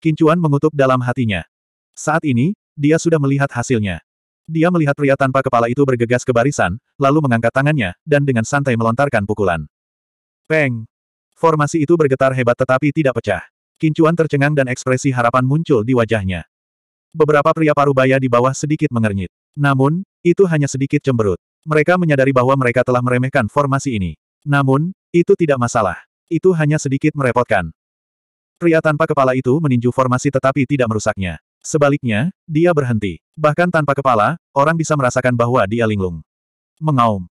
Kincuan mengutuk dalam hatinya. Saat ini, dia sudah melihat hasilnya. Dia melihat pria tanpa kepala itu bergegas ke barisan, lalu mengangkat tangannya, dan dengan santai melontarkan pukulan. Peng! Formasi itu bergetar hebat tetapi tidak pecah. Kincuan tercengang dan ekspresi harapan muncul di wajahnya. Beberapa pria parubaya di bawah sedikit mengernyit. Namun, itu hanya sedikit cemberut. Mereka menyadari bahwa mereka telah meremehkan formasi ini. Namun, itu tidak masalah. Itu hanya sedikit merepotkan. Pria tanpa kepala itu meninju formasi tetapi tidak merusaknya. Sebaliknya, dia berhenti. Bahkan tanpa kepala, orang bisa merasakan bahwa dia linglung. Mengaum.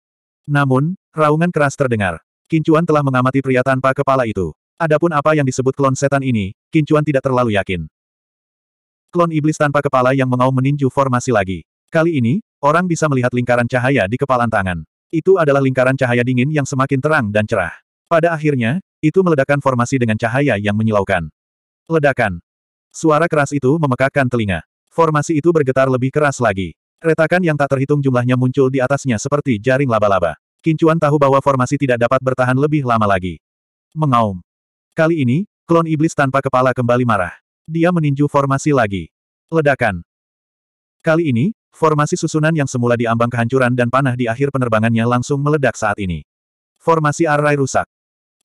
Namun, raungan keras terdengar. Kincuan telah mengamati pria tanpa kepala itu. Adapun apa yang disebut klon setan ini, Kincuan tidak terlalu yakin. Klon iblis tanpa kepala yang mengaum meninju formasi lagi. Kali ini, orang bisa melihat lingkaran cahaya di kepalan tangan. Itu adalah lingkaran cahaya dingin yang semakin terang dan cerah. Pada akhirnya, itu meledakkan formasi dengan cahaya yang menyilaukan. Ledakan. Suara keras itu memekakkan telinga. Formasi itu bergetar lebih keras lagi. Retakan yang tak terhitung jumlahnya muncul di atasnya seperti jaring laba-laba. Kincuan tahu bahwa formasi tidak dapat bertahan lebih lama lagi. Mengaum. Kali ini, klon iblis tanpa kepala kembali marah. Dia meninju formasi lagi. Ledakan. Kali ini, formasi susunan yang semula diambang kehancuran dan panah di akhir penerbangannya langsung meledak saat ini. Formasi arai rusak.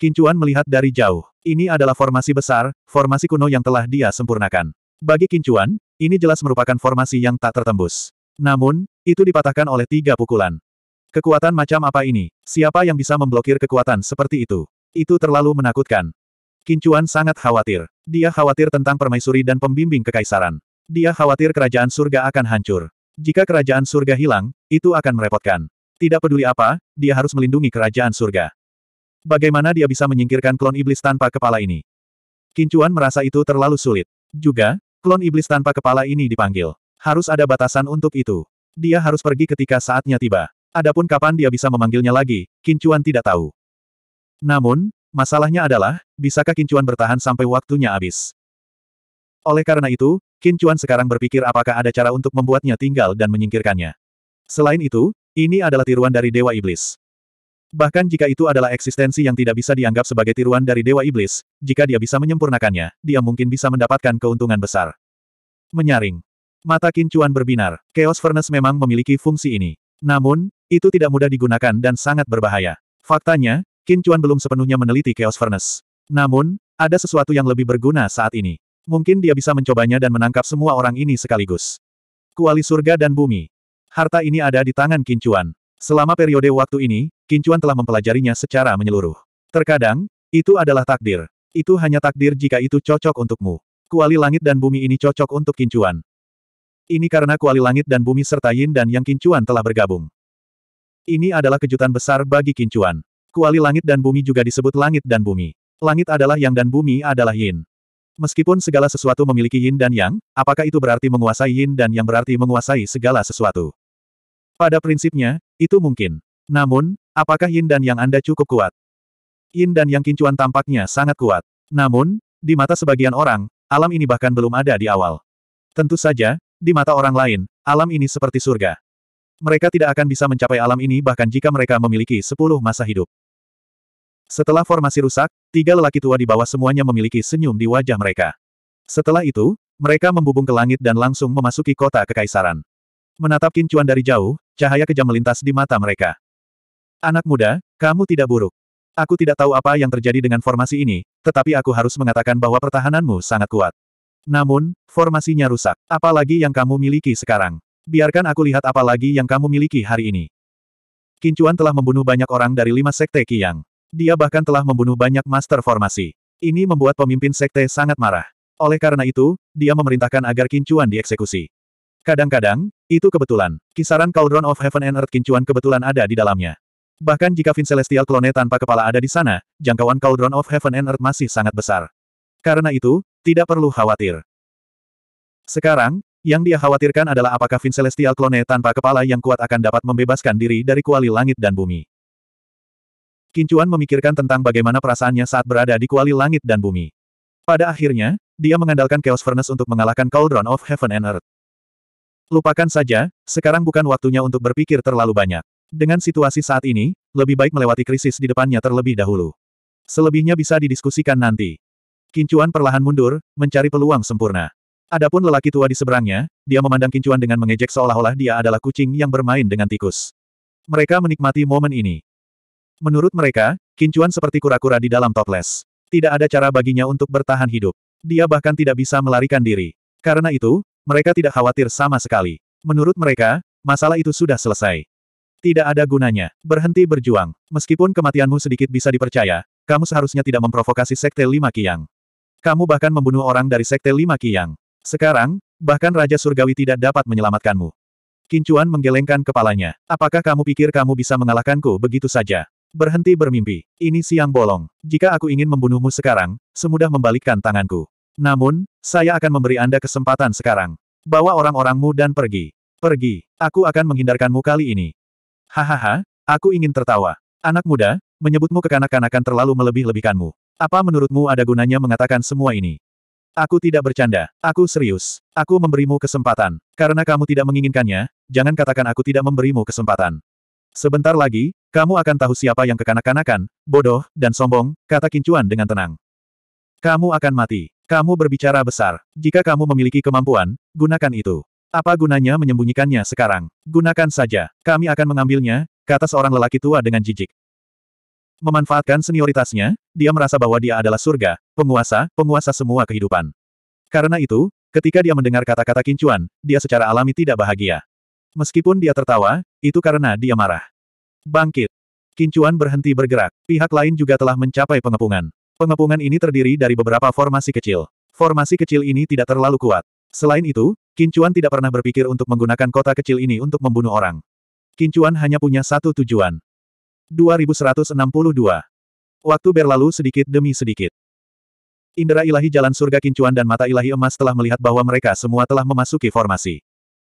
Kincuan melihat dari jauh. Ini adalah formasi besar, formasi kuno yang telah dia sempurnakan. Bagi Kincuan, ini jelas merupakan formasi yang tak tertembus. Namun, itu dipatahkan oleh tiga pukulan. Kekuatan macam apa ini? Siapa yang bisa memblokir kekuatan seperti itu? Itu terlalu menakutkan. Kincuan sangat khawatir. Dia khawatir tentang permaisuri dan pembimbing kekaisaran. Dia khawatir kerajaan surga akan hancur. Jika kerajaan surga hilang, itu akan merepotkan. Tidak peduli apa, dia harus melindungi kerajaan surga. Bagaimana dia bisa menyingkirkan klon iblis tanpa kepala ini? Kincuan merasa itu terlalu sulit. Juga, klon iblis tanpa kepala ini dipanggil. Harus ada batasan untuk itu. Dia harus pergi ketika saatnya tiba. Adapun kapan dia bisa memanggilnya lagi, Kincuan tidak tahu. Namun, masalahnya adalah, bisakah Kincuan bertahan sampai waktunya habis? Oleh karena itu, Kincuan sekarang berpikir apakah ada cara untuk membuatnya tinggal dan menyingkirkannya. Selain itu, ini adalah tiruan dari Dewa Iblis. Bahkan jika itu adalah eksistensi yang tidak bisa dianggap sebagai tiruan dari Dewa Iblis, jika dia bisa menyempurnakannya, dia mungkin bisa mendapatkan keuntungan besar. Menyaring. Mata kincuan berbinar. Chaos Furnace memang memiliki fungsi ini. Namun, itu tidak mudah digunakan dan sangat berbahaya. Faktanya, kincuan belum sepenuhnya meneliti Chaos Furnace. Namun, ada sesuatu yang lebih berguna saat ini. Mungkin dia bisa mencobanya dan menangkap semua orang ini sekaligus. Kuali surga dan bumi. Harta ini ada di tangan kincuan. Selama periode waktu ini, Kincuan telah mempelajarinya secara menyeluruh. Terkadang, itu adalah takdir. Itu hanya takdir jika itu cocok untukmu. Kuali langit dan bumi ini cocok untuk Kincuan. Ini karena kuali langit dan bumi serta Yin dan Yang Kincuan telah bergabung. Ini adalah kejutan besar bagi Kincuan. Kuali langit dan bumi juga disebut langit dan bumi. Langit adalah yang dan bumi adalah yin. Meskipun segala sesuatu memiliki yin dan yang, apakah itu berarti menguasai yin dan yang berarti menguasai segala sesuatu? Pada prinsipnya, itu mungkin. Namun, apakah yin dan yang Anda cukup kuat? Yin dan yang kincuan tampaknya sangat kuat. Namun, di mata sebagian orang, alam ini bahkan belum ada di awal. Tentu saja, di mata orang lain, alam ini seperti surga. Mereka tidak akan bisa mencapai alam ini bahkan jika mereka memiliki sepuluh masa hidup. Setelah formasi rusak, tiga lelaki tua di bawah semuanya memiliki senyum di wajah mereka. Setelah itu, mereka membubung ke langit dan langsung memasuki kota kekaisaran. Menatap Kincuan dari jauh, Cahaya kejam melintas di mata mereka. Anak muda, kamu tidak buruk. Aku tidak tahu apa yang terjadi dengan formasi ini, tetapi aku harus mengatakan bahwa pertahananmu sangat kuat. Namun, formasinya rusak. Apalagi yang kamu miliki sekarang. Biarkan aku lihat apa lagi yang kamu miliki hari ini. Kincuan telah membunuh banyak orang dari lima sekte Qiyang. Dia bahkan telah membunuh banyak master formasi. Ini membuat pemimpin sekte sangat marah. Oleh karena itu, dia memerintahkan agar Kincuan dieksekusi. Kadang-kadang, itu kebetulan. Kisaran Cauldron of Heaven and Earth kincuan kebetulan ada di dalamnya. Bahkan jika Vin Celestial Clone tanpa kepala ada di sana, jangkauan Cauldron of Heaven and Earth masih sangat besar. Karena itu, tidak perlu khawatir. Sekarang, yang dia khawatirkan adalah apakah Vin Celestial Clone tanpa kepala yang kuat akan dapat membebaskan diri dari kuali langit dan bumi. Kincuan memikirkan tentang bagaimana perasaannya saat berada di kuali langit dan bumi. Pada akhirnya, dia mengandalkan Chaos Furnace untuk mengalahkan Cauldron of Heaven and Earth. Lupakan saja, sekarang bukan waktunya untuk berpikir terlalu banyak. Dengan situasi saat ini, lebih baik melewati krisis di depannya terlebih dahulu. Selebihnya bisa didiskusikan nanti. Kincuan perlahan mundur, mencari peluang sempurna. Adapun lelaki tua di seberangnya, dia memandang Kincuan dengan mengejek seolah-olah dia adalah kucing yang bermain dengan tikus. Mereka menikmati momen ini. Menurut mereka, Kincuan seperti kura-kura di dalam toples. Tidak ada cara baginya untuk bertahan hidup. Dia bahkan tidak bisa melarikan diri. Karena itu, mereka tidak khawatir sama sekali. Menurut mereka, masalah itu sudah selesai. Tidak ada gunanya. Berhenti berjuang. Meskipun kematianmu sedikit bisa dipercaya, kamu seharusnya tidak memprovokasi Sekte Lima Kiang. Kamu bahkan membunuh orang dari Sekte Lima Kiang. Sekarang, bahkan Raja Surgawi tidak dapat menyelamatkanmu. Kincuan menggelengkan kepalanya. Apakah kamu pikir kamu bisa mengalahkanku begitu saja? Berhenti bermimpi. Ini siang bolong. Jika aku ingin membunuhmu sekarang, semudah membalikkan tanganku. Namun, saya akan memberi Anda kesempatan sekarang. Bawa orang-orangmu dan pergi. Pergi, aku akan menghindarkanmu kali ini. Hahaha, aku ingin tertawa. Anak muda, menyebutmu kekanak-kanakan terlalu melebih-lebihkanmu. Apa menurutmu ada gunanya mengatakan semua ini? Aku tidak bercanda, aku serius. Aku memberimu kesempatan. Karena kamu tidak menginginkannya, jangan katakan aku tidak memberimu kesempatan. Sebentar lagi, kamu akan tahu siapa yang kekanak-kanakan, bodoh, dan sombong, kata Kincuan dengan tenang. Kamu akan mati. Kamu berbicara besar. Jika kamu memiliki kemampuan, gunakan itu. Apa gunanya menyembunyikannya sekarang? Gunakan saja. Kami akan mengambilnya, kata seorang lelaki tua dengan jijik. Memanfaatkan senioritasnya, dia merasa bahwa dia adalah surga, penguasa, penguasa semua kehidupan. Karena itu, ketika dia mendengar kata-kata kincuan, dia secara alami tidak bahagia. Meskipun dia tertawa, itu karena dia marah. Bangkit. Kincuan berhenti bergerak. Pihak lain juga telah mencapai pengepungan. Pengepungan ini terdiri dari beberapa formasi kecil. Formasi kecil ini tidak terlalu kuat. Selain itu, Kincuan tidak pernah berpikir untuk menggunakan kota kecil ini untuk membunuh orang. Kincuan hanya punya satu tujuan. 2162. Waktu berlalu sedikit demi sedikit. Indera ilahi jalan surga Kincuan dan mata ilahi emas telah melihat bahwa mereka semua telah memasuki formasi.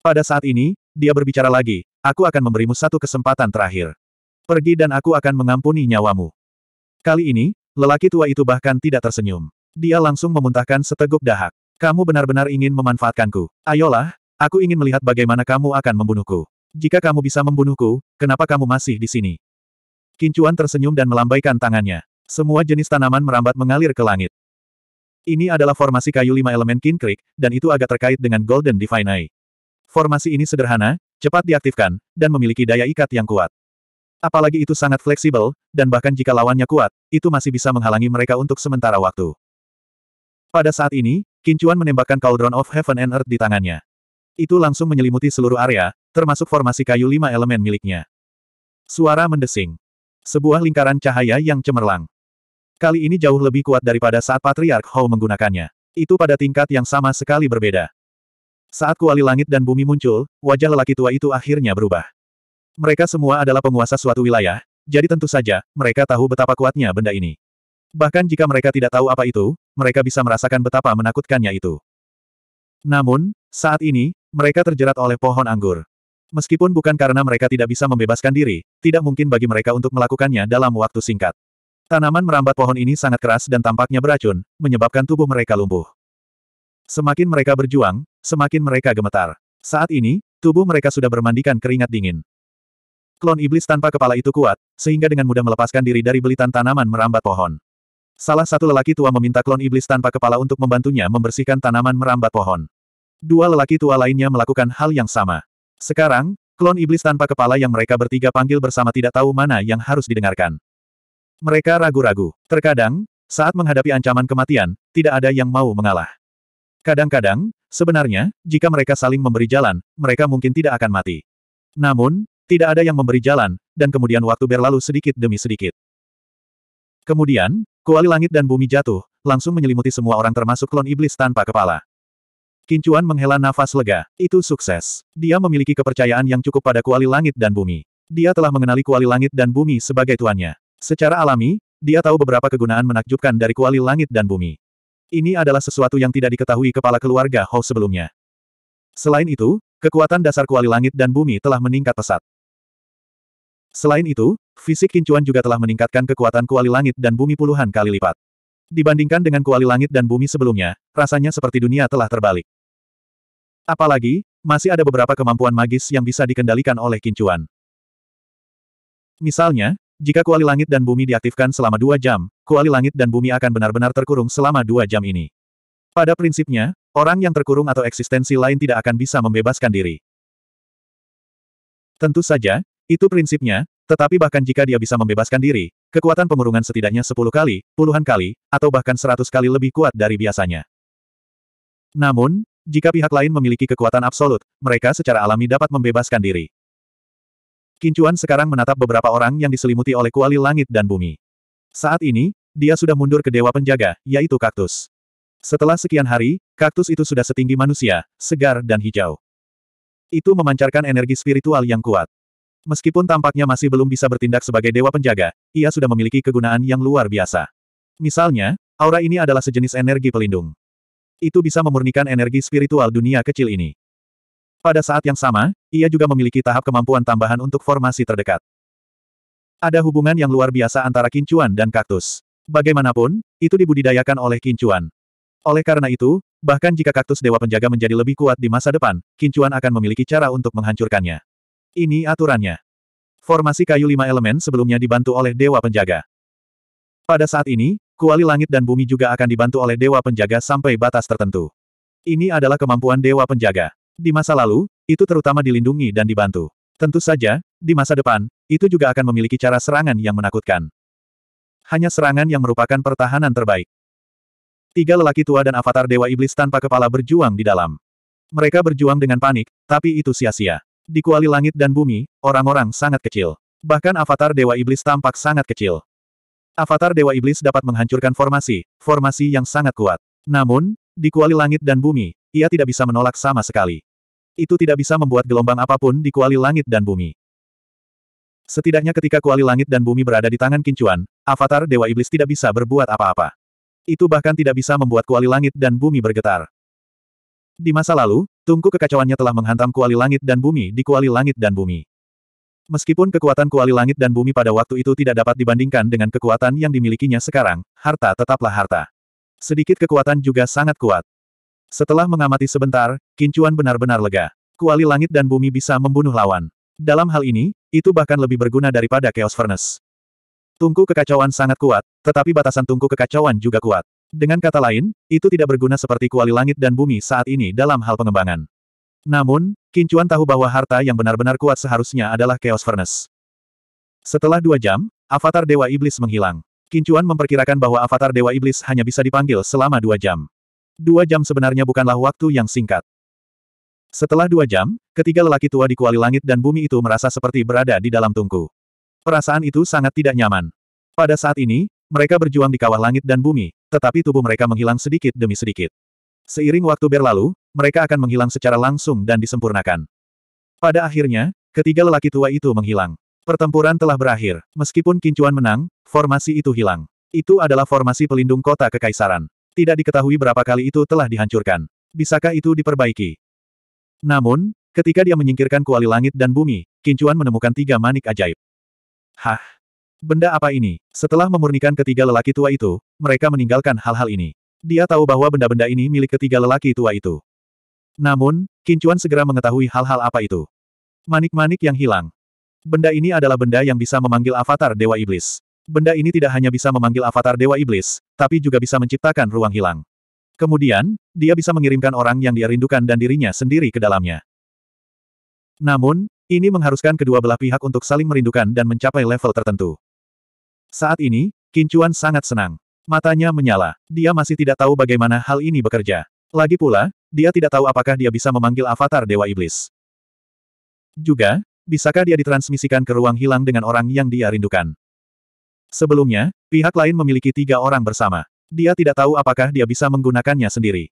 Pada saat ini, dia berbicara lagi, aku akan memberimu satu kesempatan terakhir. Pergi dan aku akan mengampuni nyawamu. Kali ini, Lelaki tua itu bahkan tidak tersenyum. Dia langsung memuntahkan seteguk dahak. Kamu benar-benar ingin memanfaatkanku. Ayolah, aku ingin melihat bagaimana kamu akan membunuhku. Jika kamu bisa membunuhku, kenapa kamu masih di sini? Kincuan tersenyum dan melambaikan tangannya. Semua jenis tanaman merambat mengalir ke langit. Ini adalah formasi kayu lima elemen Kin Creek, dan itu agak terkait dengan Golden Divine Eye. Formasi ini sederhana, cepat diaktifkan, dan memiliki daya ikat yang kuat. Apalagi itu sangat fleksibel, dan bahkan jika lawannya kuat, itu masih bisa menghalangi mereka untuk sementara waktu. Pada saat ini, Kincuan menembakkan Cauldron of Heaven and Earth di tangannya. Itu langsung menyelimuti seluruh area, termasuk formasi kayu lima elemen miliknya. Suara mendesing. Sebuah lingkaran cahaya yang cemerlang. Kali ini jauh lebih kuat daripada saat Patriark Hou menggunakannya. Itu pada tingkat yang sama sekali berbeda. Saat kuali langit dan bumi muncul, wajah lelaki tua itu akhirnya berubah. Mereka semua adalah penguasa suatu wilayah, jadi tentu saja, mereka tahu betapa kuatnya benda ini. Bahkan jika mereka tidak tahu apa itu, mereka bisa merasakan betapa menakutkannya itu. Namun, saat ini, mereka terjerat oleh pohon anggur. Meskipun bukan karena mereka tidak bisa membebaskan diri, tidak mungkin bagi mereka untuk melakukannya dalam waktu singkat. Tanaman merambat pohon ini sangat keras dan tampaknya beracun, menyebabkan tubuh mereka lumpuh. Semakin mereka berjuang, semakin mereka gemetar. Saat ini, tubuh mereka sudah bermandikan keringat dingin klon iblis tanpa kepala itu kuat, sehingga dengan mudah melepaskan diri dari belitan tanaman merambat pohon. Salah satu lelaki tua meminta klon iblis tanpa kepala untuk membantunya membersihkan tanaman merambat pohon. Dua lelaki tua lainnya melakukan hal yang sama. Sekarang, klon iblis tanpa kepala yang mereka bertiga panggil bersama tidak tahu mana yang harus didengarkan. Mereka ragu-ragu. Terkadang, saat menghadapi ancaman kematian, tidak ada yang mau mengalah. Kadang-kadang, sebenarnya, jika mereka saling memberi jalan, mereka mungkin tidak akan mati. Namun, tidak ada yang memberi jalan, dan kemudian waktu berlalu sedikit demi sedikit. Kemudian, kuali langit dan bumi jatuh, langsung menyelimuti semua orang termasuk klon iblis tanpa kepala. Kincuan menghela nafas lega, itu sukses. Dia memiliki kepercayaan yang cukup pada kuali langit dan bumi. Dia telah mengenali kuali langit dan bumi sebagai tuannya. Secara alami, dia tahu beberapa kegunaan menakjubkan dari kuali langit dan bumi. Ini adalah sesuatu yang tidak diketahui kepala keluarga Hou sebelumnya. Selain itu, kekuatan dasar kuali langit dan bumi telah meningkat pesat. Selain itu, fisik kincuan juga telah meningkatkan kekuatan kuali langit dan bumi puluhan kali lipat. Dibandingkan dengan kuali langit dan bumi sebelumnya, rasanya seperti dunia telah terbalik. Apalagi, masih ada beberapa kemampuan magis yang bisa dikendalikan oleh kincuan. Misalnya, jika kuali langit dan bumi diaktifkan selama dua jam, kuali langit dan bumi akan benar-benar terkurung selama dua jam ini. Pada prinsipnya, orang yang terkurung atau eksistensi lain tidak akan bisa membebaskan diri. Tentu saja, itu prinsipnya, tetapi bahkan jika dia bisa membebaskan diri, kekuatan pengurungan setidaknya sepuluh kali, puluhan kali, atau bahkan seratus kali lebih kuat dari biasanya. Namun, jika pihak lain memiliki kekuatan absolut, mereka secara alami dapat membebaskan diri. Kincuan sekarang menatap beberapa orang yang diselimuti oleh kuali langit dan bumi. Saat ini, dia sudah mundur ke dewa penjaga, yaitu kaktus. Setelah sekian hari, kaktus itu sudah setinggi manusia, segar dan hijau. Itu memancarkan energi spiritual yang kuat. Meskipun tampaknya masih belum bisa bertindak sebagai dewa penjaga, ia sudah memiliki kegunaan yang luar biasa. Misalnya, aura ini adalah sejenis energi pelindung. Itu bisa memurnikan energi spiritual dunia kecil ini. Pada saat yang sama, ia juga memiliki tahap kemampuan tambahan untuk formasi terdekat. Ada hubungan yang luar biasa antara kincuan dan kaktus. Bagaimanapun, itu dibudidayakan oleh kincuan. Oleh karena itu, bahkan jika kaktus dewa penjaga menjadi lebih kuat di masa depan, kincuan akan memiliki cara untuk menghancurkannya. Ini aturannya. Formasi kayu lima elemen sebelumnya dibantu oleh Dewa Penjaga. Pada saat ini, kuali langit dan bumi juga akan dibantu oleh Dewa Penjaga sampai batas tertentu. Ini adalah kemampuan Dewa Penjaga. Di masa lalu, itu terutama dilindungi dan dibantu. Tentu saja, di masa depan, itu juga akan memiliki cara serangan yang menakutkan. Hanya serangan yang merupakan pertahanan terbaik. Tiga lelaki tua dan avatar Dewa Iblis tanpa kepala berjuang di dalam. Mereka berjuang dengan panik, tapi itu sia-sia. Di kuali langit dan bumi, orang-orang sangat kecil. Bahkan avatar Dewa Iblis tampak sangat kecil. Avatar Dewa Iblis dapat menghancurkan formasi, formasi yang sangat kuat. Namun, di kuali langit dan bumi, ia tidak bisa menolak sama sekali. Itu tidak bisa membuat gelombang apapun di kuali langit dan bumi. Setidaknya ketika kuali langit dan bumi berada di tangan Kincuan, avatar Dewa Iblis tidak bisa berbuat apa-apa. Itu bahkan tidak bisa membuat kuali langit dan bumi bergetar. Di masa lalu, tungku kekacauannya telah menghantam kuali langit dan bumi di kuali langit dan bumi. Meskipun kekuatan kuali langit dan bumi pada waktu itu tidak dapat dibandingkan dengan kekuatan yang dimilikinya sekarang, harta tetaplah harta. Sedikit kekuatan juga sangat kuat. Setelah mengamati sebentar, Kincuan benar-benar lega. Kuali langit dan bumi bisa membunuh lawan. Dalam hal ini, itu bahkan lebih berguna daripada Chaos Furnace. Tungku kekacauan sangat kuat, tetapi batasan tungku kekacauan juga kuat. Dengan kata lain, itu tidak berguna seperti kuali langit dan bumi saat ini dalam hal pengembangan. Namun, Kincuan tahu bahwa harta yang benar-benar kuat seharusnya adalah Chaos Furnace. Setelah dua jam, avatar Dewa Iblis menghilang. Kincuan memperkirakan bahwa avatar Dewa Iblis hanya bisa dipanggil selama dua jam. Dua jam sebenarnya bukanlah waktu yang singkat. Setelah dua jam, ketiga lelaki tua di kuali langit dan bumi itu merasa seperti berada di dalam tungku. Perasaan itu sangat tidak nyaman. Pada saat ini, mereka berjuang di kawah langit dan bumi, tetapi tubuh mereka menghilang sedikit demi sedikit. Seiring waktu berlalu, mereka akan menghilang secara langsung dan disempurnakan. Pada akhirnya, ketiga lelaki tua itu menghilang. Pertempuran telah berakhir. Meskipun Kincuan menang, formasi itu hilang. Itu adalah formasi pelindung kota kekaisaran. Tidak diketahui berapa kali itu telah dihancurkan. Bisakah itu diperbaiki? Namun, ketika dia menyingkirkan kuali langit dan bumi, Kincuan menemukan tiga manik ajaib. Hah, Benda apa ini? Setelah memurnikan ketiga lelaki tua itu, mereka meninggalkan hal-hal ini. Dia tahu bahwa benda-benda ini milik ketiga lelaki tua itu. Namun, Kincuan segera mengetahui hal-hal apa itu. Manik-manik yang hilang. Benda ini adalah benda yang bisa memanggil avatar Dewa Iblis. Benda ini tidak hanya bisa memanggil avatar Dewa Iblis, tapi juga bisa menciptakan ruang hilang. Kemudian, dia bisa mengirimkan orang yang dia rindukan dan dirinya sendiri ke dalamnya. Namun, ini mengharuskan kedua belah pihak untuk saling merindukan dan mencapai level tertentu. Saat ini, Kincuan sangat senang. Matanya menyala. Dia masih tidak tahu bagaimana hal ini bekerja. Lagi pula, dia tidak tahu apakah dia bisa memanggil avatar Dewa Iblis. Juga, bisakah dia ditransmisikan ke ruang hilang dengan orang yang dia rindukan? Sebelumnya, pihak lain memiliki tiga orang bersama. Dia tidak tahu apakah dia bisa menggunakannya sendiri.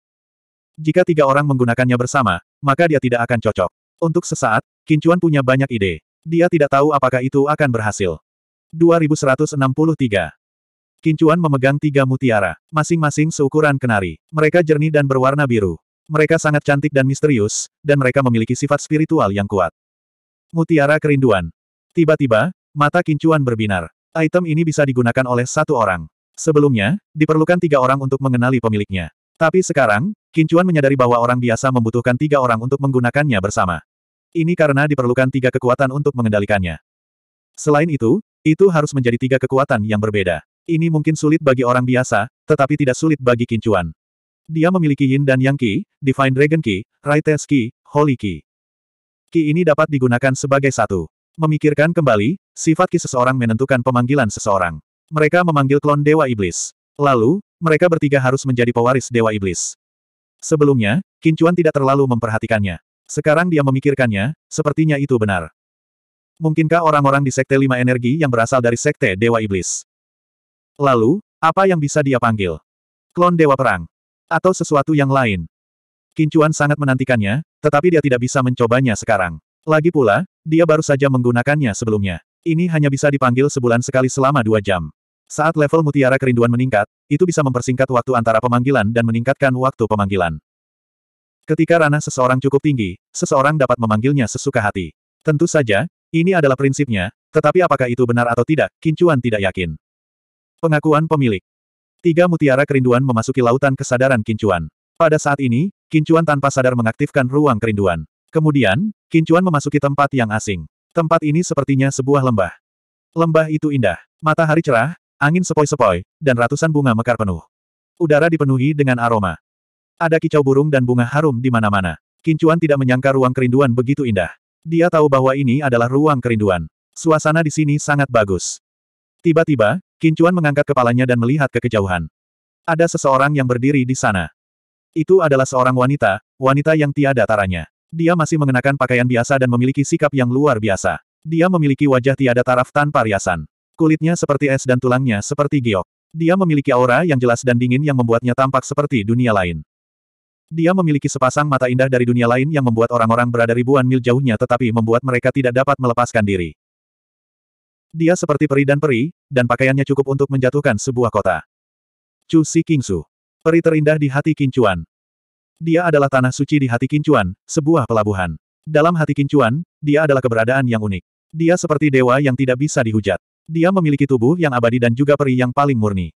Jika tiga orang menggunakannya bersama, maka dia tidak akan cocok. Untuk sesaat, Kincuan punya banyak ide. Dia tidak tahu apakah itu akan berhasil. 2163. Kincuan memegang tiga mutiara, masing-masing seukuran kenari. Mereka jernih dan berwarna biru. Mereka sangat cantik dan misterius, dan mereka memiliki sifat spiritual yang kuat. Mutiara Kerinduan. Tiba-tiba, mata kincuan berbinar. Item ini bisa digunakan oleh satu orang. Sebelumnya, diperlukan tiga orang untuk mengenali pemiliknya. Tapi sekarang, Kincuan menyadari bahwa orang biasa membutuhkan tiga orang untuk menggunakannya bersama. Ini karena diperlukan tiga kekuatan untuk mengendalikannya. Selain itu, itu harus menjadi tiga kekuatan yang berbeda. Ini mungkin sulit bagi orang biasa, tetapi tidak sulit bagi Kincuan. Dia memiliki Yin dan Yang Qi, Divine Dragon Qi, Raites Qi, Holy Qi. Qi ini dapat digunakan sebagai satu. Memikirkan kembali, sifat Qi seseorang menentukan pemanggilan seseorang. Mereka memanggil klon Dewa Iblis. Lalu, mereka bertiga harus menjadi pewaris Dewa Iblis. Sebelumnya, Kincuan tidak terlalu memperhatikannya. Sekarang dia memikirkannya, sepertinya itu benar. Mungkinkah orang-orang di Sekte Lima Energi yang berasal dari Sekte Dewa Iblis? Lalu, apa yang bisa dia panggil? Klon Dewa Perang? Atau sesuatu yang lain? Kincuan sangat menantikannya, tetapi dia tidak bisa mencobanya sekarang. Lagi pula, dia baru saja menggunakannya sebelumnya. Ini hanya bisa dipanggil sebulan sekali selama dua jam. Saat level mutiara kerinduan meningkat, itu bisa mempersingkat waktu antara pemanggilan dan meningkatkan waktu pemanggilan. Ketika ranah seseorang cukup tinggi, seseorang dapat memanggilnya sesuka hati. Tentu saja, ini adalah prinsipnya, tetapi apakah itu benar atau tidak, Kincuan tidak yakin. Pengakuan pemilik. Tiga mutiara kerinduan memasuki lautan kesadaran Kincuan. Pada saat ini, Kincuan tanpa sadar mengaktifkan ruang kerinduan. Kemudian, Kincuan memasuki tempat yang asing. Tempat ini sepertinya sebuah lembah. Lembah itu indah. Matahari cerah, angin sepoi-sepoi, dan ratusan bunga mekar penuh. Udara dipenuhi dengan aroma. Ada kicau burung dan bunga harum di mana-mana. Kincuan tidak menyangka ruang kerinduan begitu indah. Dia tahu bahwa ini adalah ruang kerinduan. Suasana di sini sangat bagus. Tiba-tiba, Kincuan mengangkat kepalanya dan melihat ke kejauhan. Ada seseorang yang berdiri di sana. Itu adalah seorang wanita, wanita yang tiada taranya. Dia masih mengenakan pakaian biasa dan memiliki sikap yang luar biasa. Dia memiliki wajah tiada taraf tanpa riasan. Kulitnya seperti es dan tulangnya seperti giok. Dia memiliki aura yang jelas dan dingin yang membuatnya tampak seperti dunia lain. Dia memiliki sepasang mata indah dari dunia lain yang membuat orang-orang berada ribuan mil jauhnya tetapi membuat mereka tidak dapat melepaskan diri. Dia seperti peri dan peri, dan pakaiannya cukup untuk menjatuhkan sebuah kota. Chu Si Kingsu. Peri terindah di hati Kincuan. Dia adalah tanah suci di hati Kincuan, sebuah pelabuhan. Dalam hati Kincuan, dia adalah keberadaan yang unik. Dia seperti dewa yang tidak bisa dihujat. Dia memiliki tubuh yang abadi dan juga peri yang paling murni.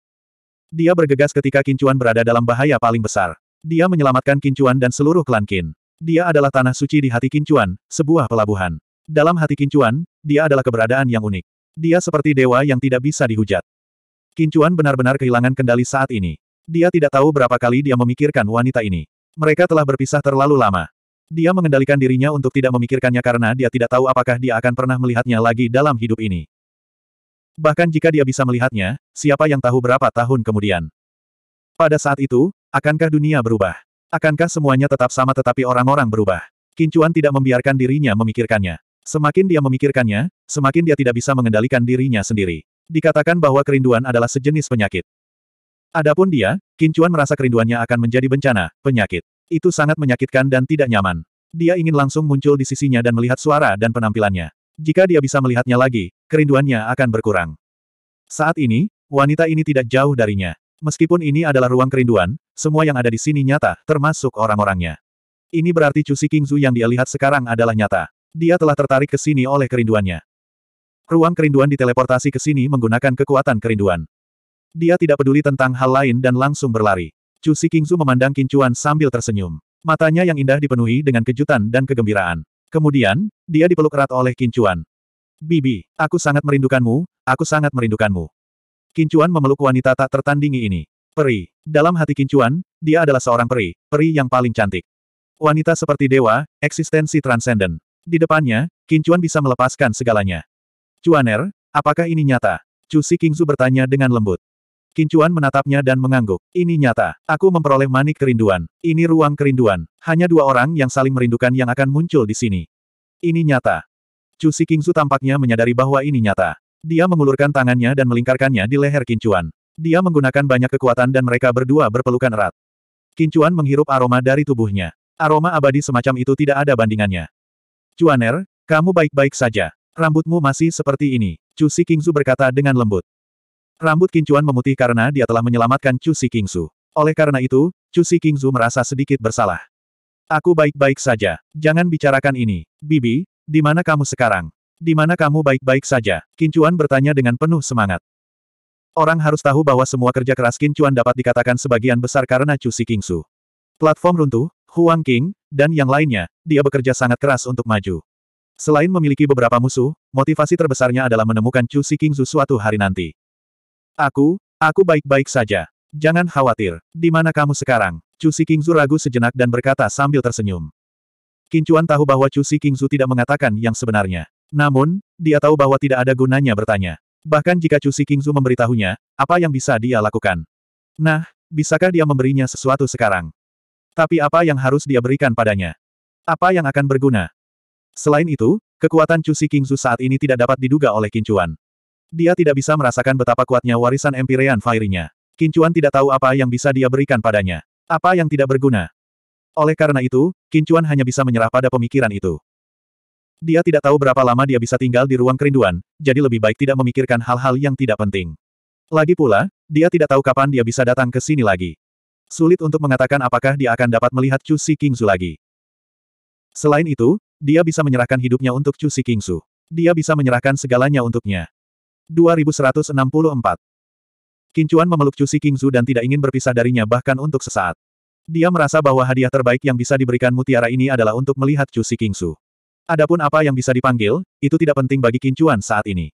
Dia bergegas ketika Kincuan berada dalam bahaya paling besar. Dia menyelamatkan Kincuan dan seluruh klan Kin. Dia adalah tanah suci di hati Kincuan, sebuah pelabuhan. Dalam hati Kincuan, dia adalah keberadaan yang unik. Dia seperti dewa yang tidak bisa dihujat. Kincuan benar-benar kehilangan kendali saat ini. Dia tidak tahu berapa kali dia memikirkan wanita ini. Mereka telah berpisah terlalu lama. Dia mengendalikan dirinya untuk tidak memikirkannya karena dia tidak tahu apakah dia akan pernah melihatnya lagi dalam hidup ini. Bahkan jika dia bisa melihatnya, siapa yang tahu berapa tahun kemudian. Pada saat itu, Akankah dunia berubah? Akankah semuanya tetap sama tetapi orang-orang berubah? Kincuan tidak membiarkan dirinya memikirkannya. Semakin dia memikirkannya, semakin dia tidak bisa mengendalikan dirinya sendiri. Dikatakan bahwa kerinduan adalah sejenis penyakit. Adapun dia, Kincuan merasa kerinduannya akan menjadi bencana, penyakit. Itu sangat menyakitkan dan tidak nyaman. Dia ingin langsung muncul di sisinya dan melihat suara dan penampilannya. Jika dia bisa melihatnya lagi, kerinduannya akan berkurang. Saat ini, wanita ini tidak jauh darinya. Meskipun ini adalah ruang kerinduan, semua yang ada di sini nyata, termasuk orang-orangnya. Ini berarti Cusi Kingzu yang dia lihat sekarang adalah nyata. Dia telah tertarik ke sini oleh kerinduannya. Ruang kerinduan diteleportasi ke sini menggunakan kekuatan kerinduan. Dia tidak peduli tentang hal lain dan langsung berlari. Cusi Kingzu memandang Kincuan sambil tersenyum. Matanya yang indah dipenuhi dengan kejutan dan kegembiraan. Kemudian, dia dipeluk erat oleh Kincuan. Bibi, aku sangat merindukanmu, aku sangat merindukanmu. Kincuan memeluk wanita tak tertandingi ini. Peri. Dalam hati Kincuan, dia adalah seorang peri, peri yang paling cantik. Wanita seperti dewa, eksistensi transenden. Di depannya, Kincuan bisa melepaskan segalanya. Cuaner, apakah ini nyata? Cusi Kingzu bertanya dengan lembut. Kincuan menatapnya dan mengangguk. Ini nyata. Aku memperoleh manik kerinduan. Ini ruang kerinduan. Hanya dua orang yang saling merindukan yang akan muncul di sini. Ini nyata. Cusi Kingzu tampaknya menyadari bahwa ini nyata. Dia mengulurkan tangannya dan melingkarkannya di leher Kincuan. Dia menggunakan banyak kekuatan dan mereka berdua berpelukan erat. Kincuan menghirup aroma dari tubuhnya. Aroma abadi semacam itu tidak ada bandingannya. Cuaner, kamu baik-baik saja. Rambutmu masih seperti ini, Chu Si Kingsu berkata dengan lembut. Rambut Kincuan memutih karena dia telah menyelamatkan Chu Si Kingsu. Oleh karena itu, Chu Si Kingsu merasa sedikit bersalah. Aku baik-baik saja. Jangan bicarakan ini. Bibi, di mana kamu sekarang? Di mana kamu baik-baik saja? Kincuan bertanya dengan penuh semangat. Orang harus tahu bahwa semua kerja keras Qin Chuan dapat dikatakan sebagian besar karena Chu Si Kingsu. Platform runtuh, Huang King, dan yang lainnya, dia bekerja sangat keras untuk maju. Selain memiliki beberapa musuh, motivasi terbesarnya adalah menemukan Chu Si Kingsu suatu hari nanti. Aku, aku baik-baik saja. Jangan khawatir, di mana kamu sekarang? Chu Si Kingsu ragu sejenak dan berkata sambil tersenyum. Qin Chuan tahu bahwa Chu Si Kingsu tidak mengatakan yang sebenarnya. Namun, dia tahu bahwa tidak ada gunanya bertanya. Bahkan jika Chu Xikingzu memberitahunya, apa yang bisa dia lakukan? Nah, bisakah dia memberinya sesuatu sekarang? Tapi apa yang harus dia berikan padanya? Apa yang akan berguna? Selain itu, kekuatan Chu Xikingzu saat ini tidak dapat diduga oleh Kincuan. Dia tidak bisa merasakan betapa kuatnya warisan Empyrean Fairy-nya. Kincuan tidak tahu apa yang bisa dia berikan padanya. Apa yang tidak berguna? Oleh karena itu, Kincuan hanya bisa menyerah pada pemikiran itu. Dia tidak tahu berapa lama dia bisa tinggal di ruang kerinduan, jadi lebih baik tidak memikirkan hal-hal yang tidak penting. Lagi pula, dia tidak tahu kapan dia bisa datang ke sini lagi. Sulit untuk mengatakan apakah dia akan dapat melihat Chu Si Kingsu lagi. Selain itu, dia bisa menyerahkan hidupnya untuk Chu Si Kingsu. Dia bisa menyerahkan segalanya untuknya. 2164 Kincuan memeluk Chu Si Kingsu dan tidak ingin berpisah darinya bahkan untuk sesaat. Dia merasa bahwa hadiah terbaik yang bisa diberikan mutiara ini adalah untuk melihat Chu Si Kingsu. Adapun apa yang bisa dipanggil, itu tidak penting bagi Kincuan saat ini.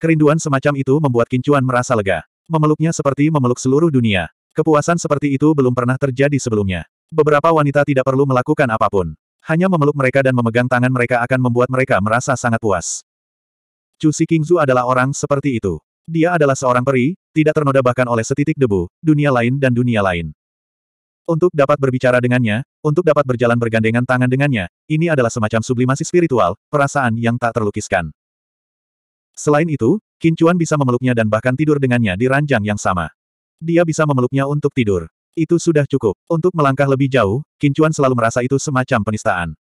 Kerinduan semacam itu membuat Kincuan merasa lega. Memeluknya seperti memeluk seluruh dunia. Kepuasan seperti itu belum pernah terjadi sebelumnya. Beberapa wanita tidak perlu melakukan apapun. Hanya memeluk mereka dan memegang tangan mereka akan membuat mereka merasa sangat puas. Chu Si Kingzu adalah orang seperti itu. Dia adalah seorang peri, tidak ternoda bahkan oleh setitik debu, dunia lain dan dunia lain. Untuk dapat berbicara dengannya, untuk dapat berjalan bergandengan tangan dengannya, ini adalah semacam sublimasi spiritual, perasaan yang tak terlukiskan. Selain itu, Kincuan bisa memeluknya dan bahkan tidur dengannya di ranjang yang sama. Dia bisa memeluknya untuk tidur. Itu sudah cukup. Untuk melangkah lebih jauh, Kincuan selalu merasa itu semacam penistaan.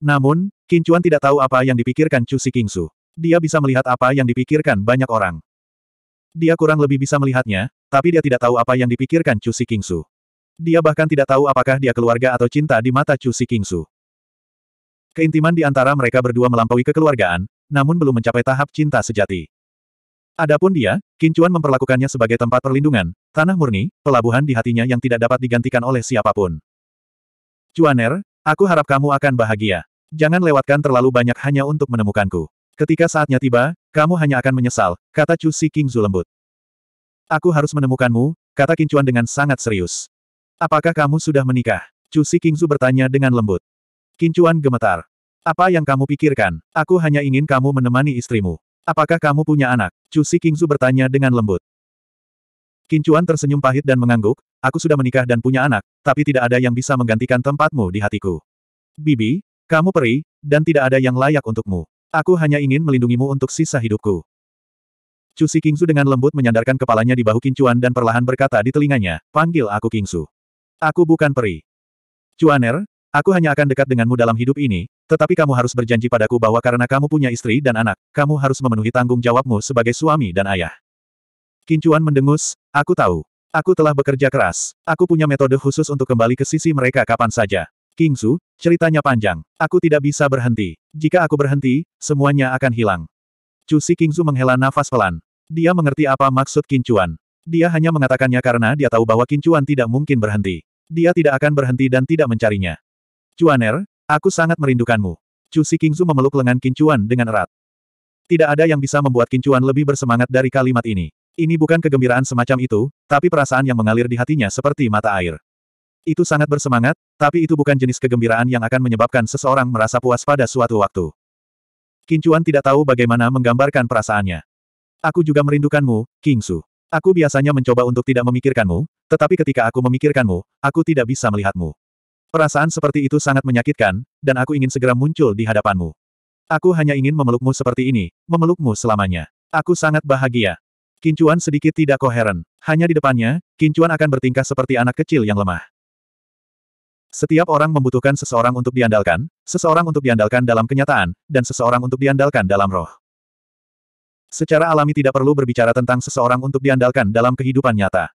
Namun, Kincuan tidak tahu apa yang dipikirkan Cusi Kingsu. Dia bisa melihat apa yang dipikirkan banyak orang. Dia kurang lebih bisa melihatnya, tapi dia tidak tahu apa yang dipikirkan Cusi Kingsu. Dia bahkan tidak tahu apakah dia keluarga atau cinta di mata Chu Si Kingsu. Keintiman di antara mereka berdua melampaui kekeluargaan, namun belum mencapai tahap cinta sejati. Adapun dia, Kincuan memperlakukannya sebagai tempat perlindungan, tanah murni, pelabuhan di hatinya yang tidak dapat digantikan oleh siapapun. Cuaner, aku harap kamu akan bahagia. Jangan lewatkan terlalu banyak hanya untuk menemukanku. Ketika saatnya tiba, kamu hanya akan menyesal, kata Chu Si Kingsu lembut. Aku harus menemukanmu, kata Kincuan dengan sangat serius. Apakah kamu sudah menikah? Cusi Kingzu bertanya dengan lembut. Kincuan gemetar. Apa yang kamu pikirkan? Aku hanya ingin kamu menemani istrimu. Apakah kamu punya anak? Cusi Kingzu bertanya dengan lembut. Kincuan tersenyum pahit dan mengangguk, aku sudah menikah dan punya anak, tapi tidak ada yang bisa menggantikan tempatmu di hatiku. Bibi, kamu peri, dan tidak ada yang layak untukmu. Aku hanya ingin melindungimu untuk sisa hidupku. Cusi Kingsu dengan lembut menyandarkan kepalanya di bahu Kincuan dan perlahan berkata di telinganya, panggil aku Kingsu. Aku bukan peri. Cuaner, aku hanya akan dekat denganmu dalam hidup ini, tetapi kamu harus berjanji padaku bahwa karena kamu punya istri dan anak, kamu harus memenuhi tanggung jawabmu sebagai suami dan ayah. Kincuan mendengus, aku tahu. Aku telah bekerja keras. Aku punya metode khusus untuk kembali ke sisi mereka kapan saja. Kingsu, ceritanya panjang. Aku tidak bisa berhenti. Jika aku berhenti, semuanya akan hilang. Cusi Kingsu menghela nafas pelan. Dia mengerti apa maksud Kincuan. Dia hanya mengatakannya karena dia tahu bahwa Kincuan tidak mungkin berhenti. Dia tidak akan berhenti dan tidak mencarinya. Cuaner, aku sangat merindukanmu. Chu Si Kingzu memeluk lengan Kincuan dengan erat. Tidak ada yang bisa membuat Kincuan lebih bersemangat dari kalimat ini. Ini bukan kegembiraan semacam itu, tapi perasaan yang mengalir di hatinya seperti mata air. Itu sangat bersemangat, tapi itu bukan jenis kegembiraan yang akan menyebabkan seseorang merasa puas pada suatu waktu. Kincuan tidak tahu bagaimana menggambarkan perasaannya. Aku juga merindukanmu, Kingsu. Aku biasanya mencoba untuk tidak memikirkanmu, tetapi ketika aku memikirkanmu, aku tidak bisa melihatmu. Perasaan seperti itu sangat menyakitkan, dan aku ingin segera muncul di hadapanmu. Aku hanya ingin memelukmu seperti ini, memelukmu selamanya. Aku sangat bahagia. Kincuan sedikit tidak koheren. Hanya di depannya, Kincuan akan bertingkah seperti anak kecil yang lemah. Setiap orang membutuhkan seseorang untuk diandalkan, seseorang untuk diandalkan dalam kenyataan, dan seseorang untuk diandalkan dalam roh. Secara alami tidak perlu berbicara tentang seseorang untuk diandalkan dalam kehidupan nyata.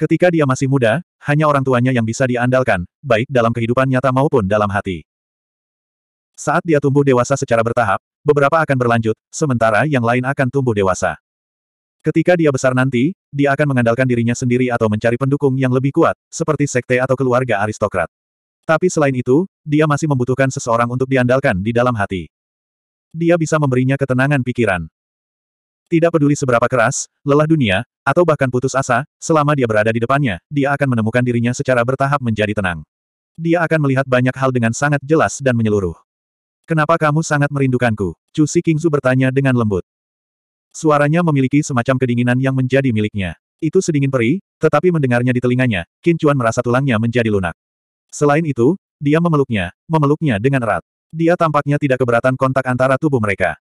Ketika dia masih muda, hanya orang tuanya yang bisa diandalkan, baik dalam kehidupan nyata maupun dalam hati. Saat dia tumbuh dewasa secara bertahap, beberapa akan berlanjut, sementara yang lain akan tumbuh dewasa. Ketika dia besar nanti, dia akan mengandalkan dirinya sendiri atau mencari pendukung yang lebih kuat, seperti sekte atau keluarga aristokrat. Tapi selain itu, dia masih membutuhkan seseorang untuk diandalkan di dalam hati. Dia bisa memberinya ketenangan pikiran. Tidak peduli seberapa keras, lelah dunia, atau bahkan putus asa, selama dia berada di depannya, dia akan menemukan dirinya secara bertahap menjadi tenang. Dia akan melihat banyak hal dengan sangat jelas dan menyeluruh. Kenapa kamu sangat merindukanku? Chu Si Kingzu bertanya dengan lembut. Suaranya memiliki semacam kedinginan yang menjadi miliknya. Itu sedingin peri, tetapi mendengarnya di telinganya, Qin Chuan merasa tulangnya menjadi lunak. Selain itu, dia memeluknya, memeluknya dengan erat. Dia tampaknya tidak keberatan kontak antara tubuh mereka.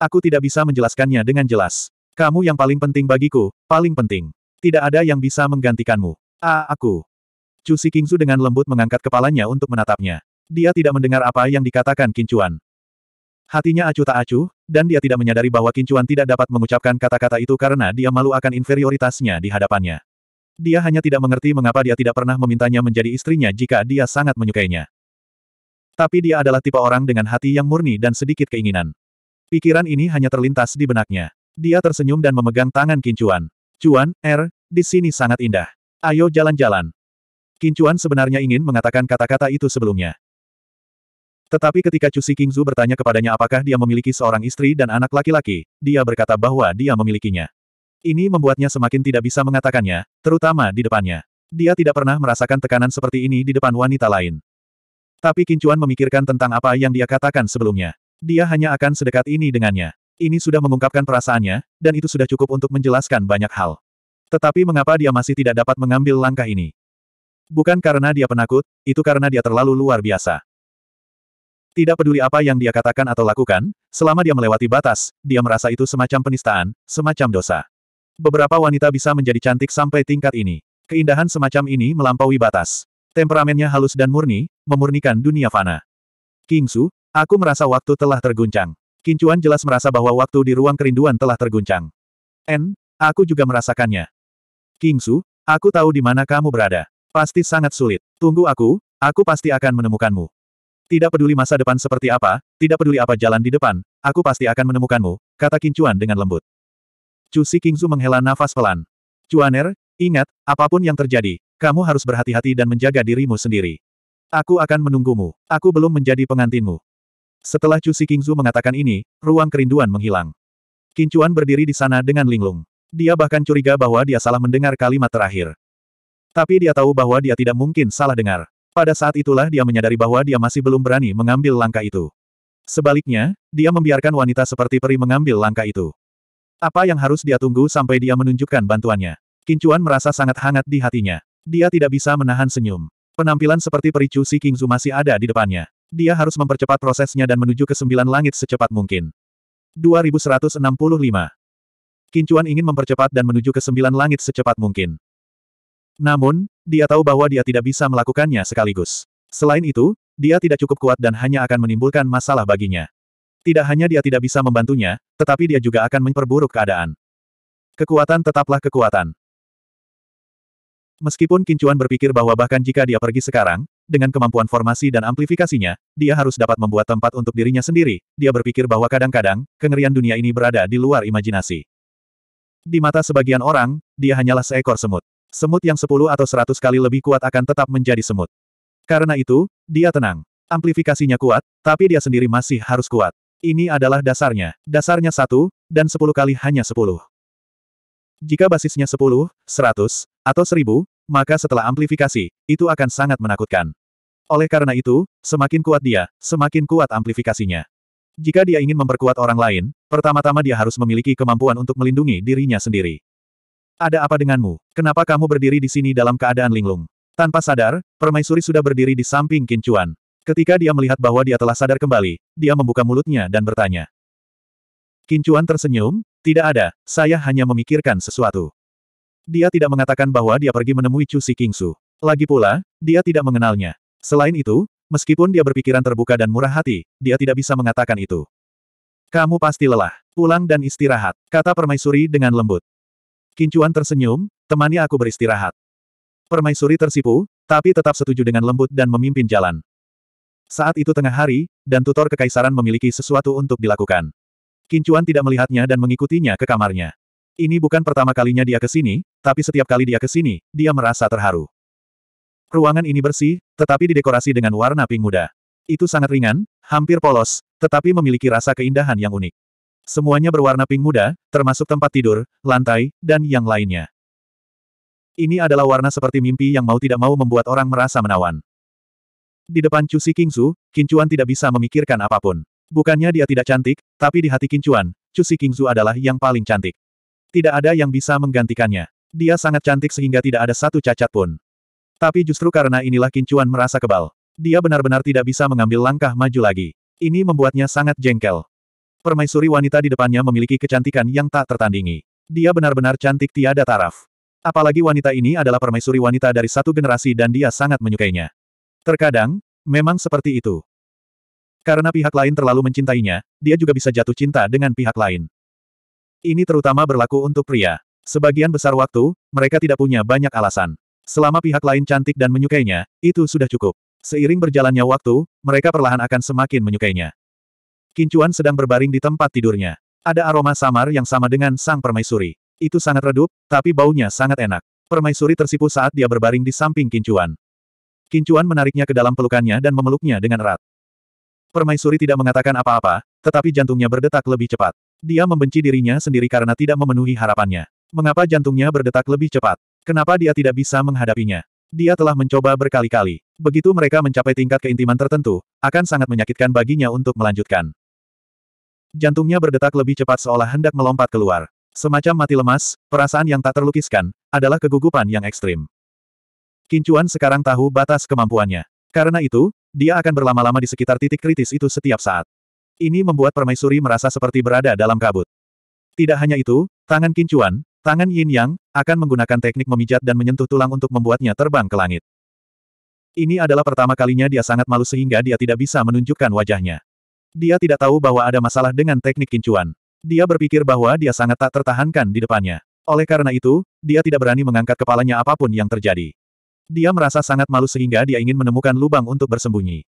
Aku tidak bisa menjelaskannya dengan jelas. Kamu yang paling penting bagiku, paling penting. Tidak ada yang bisa menggantikanmu. Ah, aku. Cusi Kingzu dengan lembut mengangkat kepalanya untuk menatapnya. Dia tidak mendengar apa yang dikatakan Kincuan. Hatinya acuh tak acuh, dan dia tidak menyadari bahwa Kincuan tidak dapat mengucapkan kata-kata itu karena dia malu akan inferioritasnya di hadapannya. Dia hanya tidak mengerti mengapa dia tidak pernah memintanya menjadi istrinya jika dia sangat menyukainya. Tapi dia adalah tipe orang dengan hati yang murni dan sedikit keinginan. Pikiran ini hanya terlintas di benaknya. Dia tersenyum dan memegang tangan Kincuan. Cuan, Er, di sini sangat indah. Ayo jalan-jalan. Kincuan sebenarnya ingin mengatakan kata-kata itu sebelumnya. Tetapi ketika Cusi Kingzu bertanya kepadanya apakah dia memiliki seorang istri dan anak laki-laki, dia berkata bahwa dia memilikinya. Ini membuatnya semakin tidak bisa mengatakannya, terutama di depannya. Dia tidak pernah merasakan tekanan seperti ini di depan wanita lain. Tapi Kincuan memikirkan tentang apa yang dia katakan sebelumnya. Dia hanya akan sedekat ini dengannya. Ini sudah mengungkapkan perasaannya, dan itu sudah cukup untuk menjelaskan banyak hal. Tetapi mengapa dia masih tidak dapat mengambil langkah ini? Bukan karena dia penakut, itu karena dia terlalu luar biasa. Tidak peduli apa yang dia katakan atau lakukan, selama dia melewati batas, dia merasa itu semacam penistaan, semacam dosa. Beberapa wanita bisa menjadi cantik sampai tingkat ini. Keindahan semacam ini melampaui batas. Temperamennya halus dan murni, memurnikan dunia fana. King Su, Aku merasa waktu telah terguncang. Kincuan jelas merasa bahwa waktu di ruang kerinduan telah terguncang. N, aku juga merasakannya. Kingsu, aku tahu di mana kamu berada. Pasti sangat sulit. Tunggu aku, aku pasti akan menemukanmu. Tidak peduli masa depan seperti apa, tidak peduli apa jalan di depan, aku pasti akan menemukanmu, kata Kincuan dengan lembut. Cusi Kingsu menghela nafas pelan. Cuaner, ingat, apapun yang terjadi, kamu harus berhati-hati dan menjaga dirimu sendiri. Aku akan menunggumu. Aku belum menjadi pengantinmu. Setelah Chu Xikingzu mengatakan ini, ruang kerinduan menghilang. Kincuan berdiri di sana dengan linglung. Dia bahkan curiga bahwa dia salah mendengar kalimat terakhir. Tapi dia tahu bahwa dia tidak mungkin salah dengar. Pada saat itulah dia menyadari bahwa dia masih belum berani mengambil langkah itu. Sebaliknya, dia membiarkan wanita seperti peri mengambil langkah itu. Apa yang harus dia tunggu sampai dia menunjukkan bantuannya? Kincuan merasa sangat hangat di hatinya. Dia tidak bisa menahan senyum. Penampilan seperti peri Chu Si Kingzu masih ada di depannya. Dia harus mempercepat prosesnya dan menuju ke sembilan langit secepat mungkin. 2165. Kincuan ingin mempercepat dan menuju ke sembilan langit secepat mungkin. Namun, dia tahu bahwa dia tidak bisa melakukannya sekaligus. Selain itu, dia tidak cukup kuat dan hanya akan menimbulkan masalah baginya. Tidak hanya dia tidak bisa membantunya, tetapi dia juga akan memperburuk keadaan. Kekuatan tetaplah kekuatan. Meskipun Kincuan berpikir bahwa bahkan jika dia pergi sekarang, dengan kemampuan formasi dan amplifikasinya, dia harus dapat membuat tempat untuk dirinya sendiri. Dia berpikir bahwa kadang-kadang, kengerian dunia ini berada di luar imajinasi. Di mata sebagian orang, dia hanyalah seekor semut. Semut yang sepuluh atau seratus kali lebih kuat akan tetap menjadi semut. Karena itu, dia tenang. Amplifikasinya kuat, tapi dia sendiri masih harus kuat. Ini adalah dasarnya. Dasarnya satu, dan sepuluh kali hanya sepuluh. Jika basisnya sepuluh, seratus, atau seribu, maka setelah amplifikasi, itu akan sangat menakutkan. Oleh karena itu, semakin kuat dia, semakin kuat amplifikasinya. Jika dia ingin memperkuat orang lain, pertama-tama dia harus memiliki kemampuan untuk melindungi dirinya sendiri. Ada apa denganmu? Kenapa kamu berdiri di sini dalam keadaan linglung? Tanpa sadar, permaisuri sudah berdiri di samping Kincuan. Ketika dia melihat bahwa dia telah sadar kembali, dia membuka mulutnya dan bertanya. Kincuan tersenyum, tidak ada, saya hanya memikirkan sesuatu. Dia tidak mengatakan bahwa dia pergi menemui Chu Si Kingsu. Lagi pula, dia tidak mengenalnya. Selain itu, meskipun dia berpikiran terbuka dan murah hati, dia tidak bisa mengatakan itu. Kamu pasti lelah. Pulang dan istirahat, kata permaisuri dengan lembut. Kincuan tersenyum, temani aku beristirahat. Permaisuri tersipu, tapi tetap setuju dengan lembut dan memimpin jalan. Saat itu tengah hari, dan tutor kekaisaran memiliki sesuatu untuk dilakukan. Kincuan tidak melihatnya dan mengikutinya ke kamarnya. Ini bukan pertama kalinya dia ke sini, tapi setiap kali dia ke sini, dia merasa terharu. Ruangan ini bersih, tetapi didekorasi dengan warna pink muda. Itu sangat ringan, hampir polos, tetapi memiliki rasa keindahan yang unik. Semuanya berwarna pink muda, termasuk tempat tidur, lantai, dan yang lainnya. Ini adalah warna seperti mimpi yang mau tidak mau membuat orang merasa menawan. Di depan Cusi Kingsu, Kincuan tidak bisa memikirkan apapun. Bukannya dia tidak cantik, tapi di hati Kincuan, Cusi Kingsu adalah yang paling cantik. Tidak ada yang bisa menggantikannya. Dia sangat cantik sehingga tidak ada satu cacat pun. Tapi justru karena inilah Kincuan merasa kebal. Dia benar-benar tidak bisa mengambil langkah maju lagi. Ini membuatnya sangat jengkel. Permaisuri wanita di depannya memiliki kecantikan yang tak tertandingi. Dia benar-benar cantik tiada taraf. Apalagi wanita ini adalah permaisuri wanita dari satu generasi dan dia sangat menyukainya. Terkadang, memang seperti itu. Karena pihak lain terlalu mencintainya, dia juga bisa jatuh cinta dengan pihak lain. Ini terutama berlaku untuk pria. Sebagian besar waktu, mereka tidak punya banyak alasan. Selama pihak lain cantik dan menyukainya, itu sudah cukup. Seiring berjalannya waktu, mereka perlahan akan semakin menyukainya. Kincuan sedang berbaring di tempat tidurnya. Ada aroma samar yang sama dengan sang permaisuri. Itu sangat redup, tapi baunya sangat enak. Permaisuri tersipu saat dia berbaring di samping Kincuan. Kincuan menariknya ke dalam pelukannya dan memeluknya dengan erat. Permaisuri tidak mengatakan apa-apa, tetapi jantungnya berdetak lebih cepat. Dia membenci dirinya sendiri karena tidak memenuhi harapannya. Mengapa jantungnya berdetak lebih cepat? Kenapa dia tidak bisa menghadapinya? Dia telah mencoba berkali-kali. Begitu mereka mencapai tingkat keintiman tertentu, akan sangat menyakitkan baginya untuk melanjutkan. Jantungnya berdetak lebih cepat seolah hendak melompat keluar. Semacam mati lemas, perasaan yang tak terlukiskan, adalah kegugupan yang ekstrim. Kincuan sekarang tahu batas kemampuannya. Karena itu, dia akan berlama-lama di sekitar titik kritis itu setiap saat. Ini membuat permaisuri merasa seperti berada dalam kabut. Tidak hanya itu, tangan Kincuan, Tangan Yin Yang, akan menggunakan teknik memijat dan menyentuh tulang untuk membuatnya terbang ke langit. Ini adalah pertama kalinya dia sangat malu sehingga dia tidak bisa menunjukkan wajahnya. Dia tidak tahu bahwa ada masalah dengan teknik kincuan. Dia berpikir bahwa dia sangat tak tertahankan di depannya. Oleh karena itu, dia tidak berani mengangkat kepalanya apapun yang terjadi. Dia merasa sangat malu sehingga dia ingin menemukan lubang untuk bersembunyi.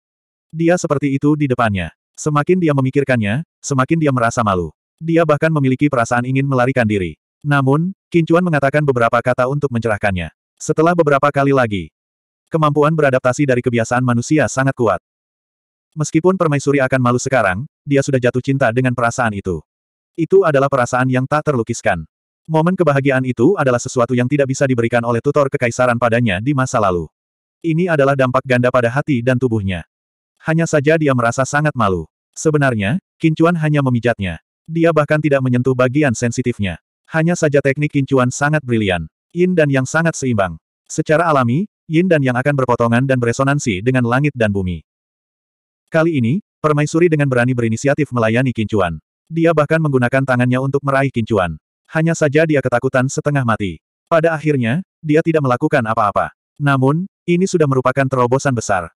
Dia seperti itu di depannya. Semakin dia memikirkannya, semakin dia merasa malu. Dia bahkan memiliki perasaan ingin melarikan diri. Namun, Kincuan mengatakan beberapa kata untuk mencerahkannya. Setelah beberapa kali lagi, kemampuan beradaptasi dari kebiasaan manusia sangat kuat. Meskipun permaisuri akan malu sekarang, dia sudah jatuh cinta dengan perasaan itu. Itu adalah perasaan yang tak terlukiskan. Momen kebahagiaan itu adalah sesuatu yang tidak bisa diberikan oleh tutor kekaisaran padanya di masa lalu. Ini adalah dampak ganda pada hati dan tubuhnya. Hanya saja dia merasa sangat malu. Sebenarnya, Kincuan hanya memijatnya. Dia bahkan tidak menyentuh bagian sensitifnya. Hanya saja teknik kincuan sangat brilian. Yin dan yang sangat seimbang. Secara alami, yin dan yang akan berpotongan dan beresonansi dengan langit dan bumi. Kali ini, permaisuri dengan berani berinisiatif melayani kincuan. Dia bahkan menggunakan tangannya untuk meraih kincuan. Hanya saja dia ketakutan setengah mati. Pada akhirnya, dia tidak melakukan apa-apa. Namun, ini sudah merupakan terobosan besar.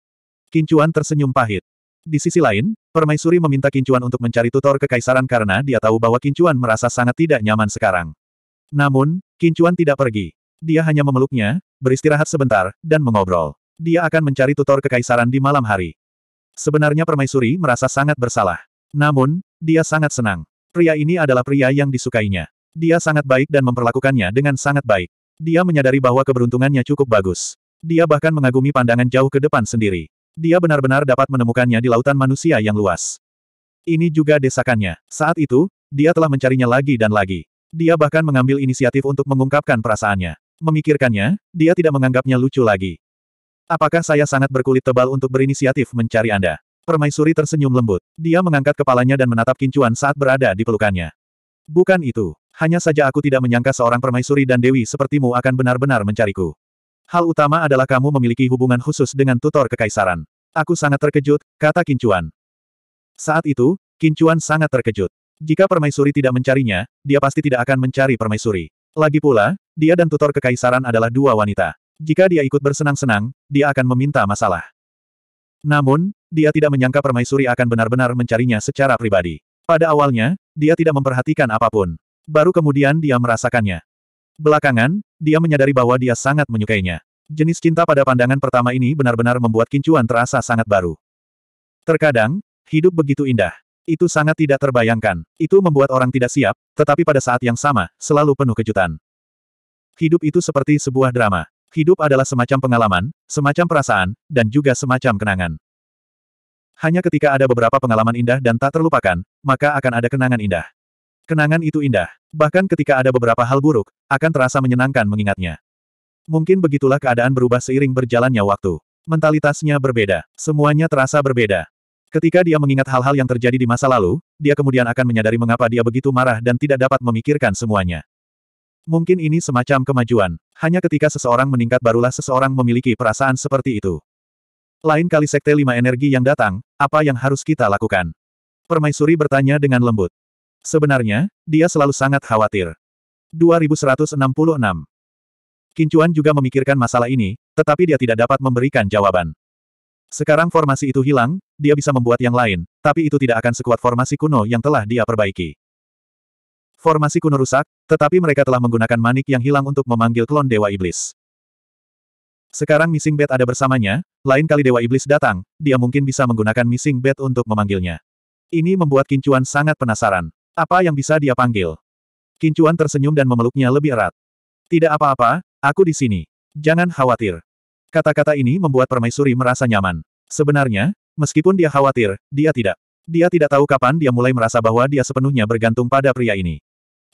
Kincuan tersenyum pahit. Di sisi lain, Permaisuri meminta Kincuan untuk mencari tutor kekaisaran karena dia tahu bahwa Kincuan merasa sangat tidak nyaman sekarang. Namun, Kincuan tidak pergi. Dia hanya memeluknya, beristirahat sebentar, dan mengobrol. Dia akan mencari tutor kekaisaran di malam hari. Sebenarnya Permaisuri merasa sangat bersalah. Namun, dia sangat senang. Pria ini adalah pria yang disukainya. Dia sangat baik dan memperlakukannya dengan sangat baik. Dia menyadari bahwa keberuntungannya cukup bagus. Dia bahkan mengagumi pandangan jauh ke depan sendiri. Dia benar-benar dapat menemukannya di lautan manusia yang luas. Ini juga desakannya. Saat itu, dia telah mencarinya lagi dan lagi. Dia bahkan mengambil inisiatif untuk mengungkapkan perasaannya. Memikirkannya, dia tidak menganggapnya lucu lagi. Apakah saya sangat berkulit tebal untuk berinisiatif mencari Anda? Permaisuri tersenyum lembut. Dia mengangkat kepalanya dan menatap kincuan saat berada di pelukannya. Bukan itu. Hanya saja aku tidak menyangka seorang permaisuri dan dewi sepertimu akan benar-benar mencariku. Hal utama adalah kamu memiliki hubungan khusus dengan tutor kekaisaran. Aku sangat terkejut, kata Kincuan. Saat itu, Kincuan sangat terkejut. Jika permaisuri tidak mencarinya, dia pasti tidak akan mencari permaisuri. Lagi pula, dia dan tutor kekaisaran adalah dua wanita. Jika dia ikut bersenang-senang, dia akan meminta masalah. Namun, dia tidak menyangka permaisuri akan benar-benar mencarinya secara pribadi. Pada awalnya, dia tidak memperhatikan apapun. Baru kemudian dia merasakannya. Belakangan, dia menyadari bahwa dia sangat menyukainya. Jenis cinta pada pandangan pertama ini benar-benar membuat kincuan terasa sangat baru. Terkadang, hidup begitu indah. Itu sangat tidak terbayangkan. Itu membuat orang tidak siap, tetapi pada saat yang sama, selalu penuh kejutan. Hidup itu seperti sebuah drama. Hidup adalah semacam pengalaman, semacam perasaan, dan juga semacam kenangan. Hanya ketika ada beberapa pengalaman indah dan tak terlupakan, maka akan ada kenangan indah. Kenangan itu indah. Bahkan ketika ada beberapa hal buruk, akan terasa menyenangkan mengingatnya. Mungkin begitulah keadaan berubah seiring berjalannya waktu. Mentalitasnya berbeda. Semuanya terasa berbeda. Ketika dia mengingat hal-hal yang terjadi di masa lalu, dia kemudian akan menyadari mengapa dia begitu marah dan tidak dapat memikirkan semuanya. Mungkin ini semacam kemajuan. Hanya ketika seseorang meningkat barulah seseorang memiliki perasaan seperti itu. Lain kali sekte lima energi yang datang, apa yang harus kita lakukan? Permaisuri bertanya dengan lembut. Sebenarnya, dia selalu sangat khawatir. 2166 Kincuan juga memikirkan masalah ini, tetapi dia tidak dapat memberikan jawaban. Sekarang formasi itu hilang, dia bisa membuat yang lain, tapi itu tidak akan sekuat formasi kuno yang telah dia perbaiki. Formasi kuno rusak, tetapi mereka telah menggunakan manik yang hilang untuk memanggil klon Dewa Iblis. Sekarang Missing Bed ada bersamanya, lain kali Dewa Iblis datang, dia mungkin bisa menggunakan Missing Bed untuk memanggilnya. Ini membuat Kincuan sangat penasaran. Apa yang bisa dia panggil? Kincuan tersenyum dan memeluknya lebih erat. Tidak apa-apa, aku di sini. Jangan khawatir. Kata-kata ini membuat permaisuri merasa nyaman. Sebenarnya, meskipun dia khawatir, dia tidak. Dia tidak tahu kapan dia mulai merasa bahwa dia sepenuhnya bergantung pada pria ini.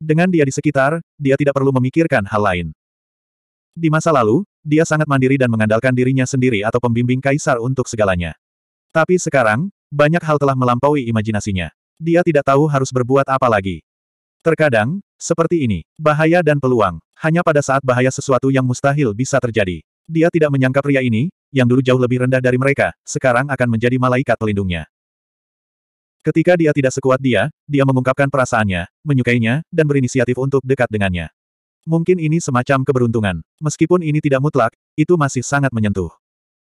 Dengan dia di sekitar, dia tidak perlu memikirkan hal lain. Di masa lalu, dia sangat mandiri dan mengandalkan dirinya sendiri atau pembimbing kaisar untuk segalanya. Tapi sekarang, banyak hal telah melampaui imajinasinya. Dia tidak tahu harus berbuat apa lagi. Terkadang, seperti ini, bahaya dan peluang, hanya pada saat bahaya sesuatu yang mustahil bisa terjadi. Dia tidak menyangka pria ini, yang dulu jauh lebih rendah dari mereka, sekarang akan menjadi malaikat pelindungnya. Ketika dia tidak sekuat dia, dia mengungkapkan perasaannya, menyukainya, dan berinisiatif untuk dekat dengannya. Mungkin ini semacam keberuntungan. Meskipun ini tidak mutlak, itu masih sangat menyentuh.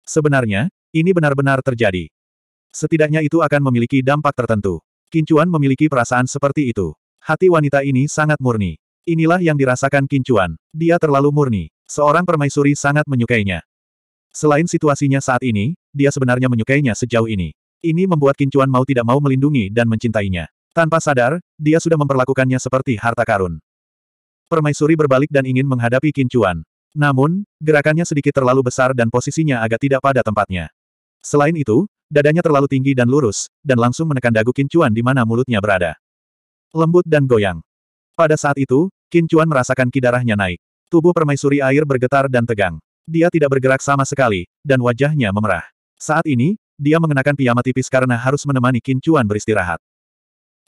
Sebenarnya, ini benar-benar terjadi. Setidaknya itu akan memiliki dampak tertentu. Kincuan memiliki perasaan seperti itu. Hati wanita ini sangat murni. Inilah yang dirasakan Kincuan. Dia terlalu murni. Seorang permaisuri sangat menyukainya. Selain situasinya saat ini, dia sebenarnya menyukainya sejauh ini. Ini membuat Kincuan mau tidak mau melindungi dan mencintainya. Tanpa sadar, dia sudah memperlakukannya seperti harta karun. Permaisuri berbalik dan ingin menghadapi Kincuan. Namun, gerakannya sedikit terlalu besar dan posisinya agak tidak pada tempatnya. Selain itu, Dadanya terlalu tinggi dan lurus, dan langsung menekan dagu Kincuan di mana mulutnya berada. Lembut dan goyang. Pada saat itu, Kincuan merasakan kidarahnya naik. Tubuh permaisuri air bergetar dan tegang. Dia tidak bergerak sama sekali, dan wajahnya memerah. Saat ini, dia mengenakan piyama tipis karena harus menemani Kincuan beristirahat.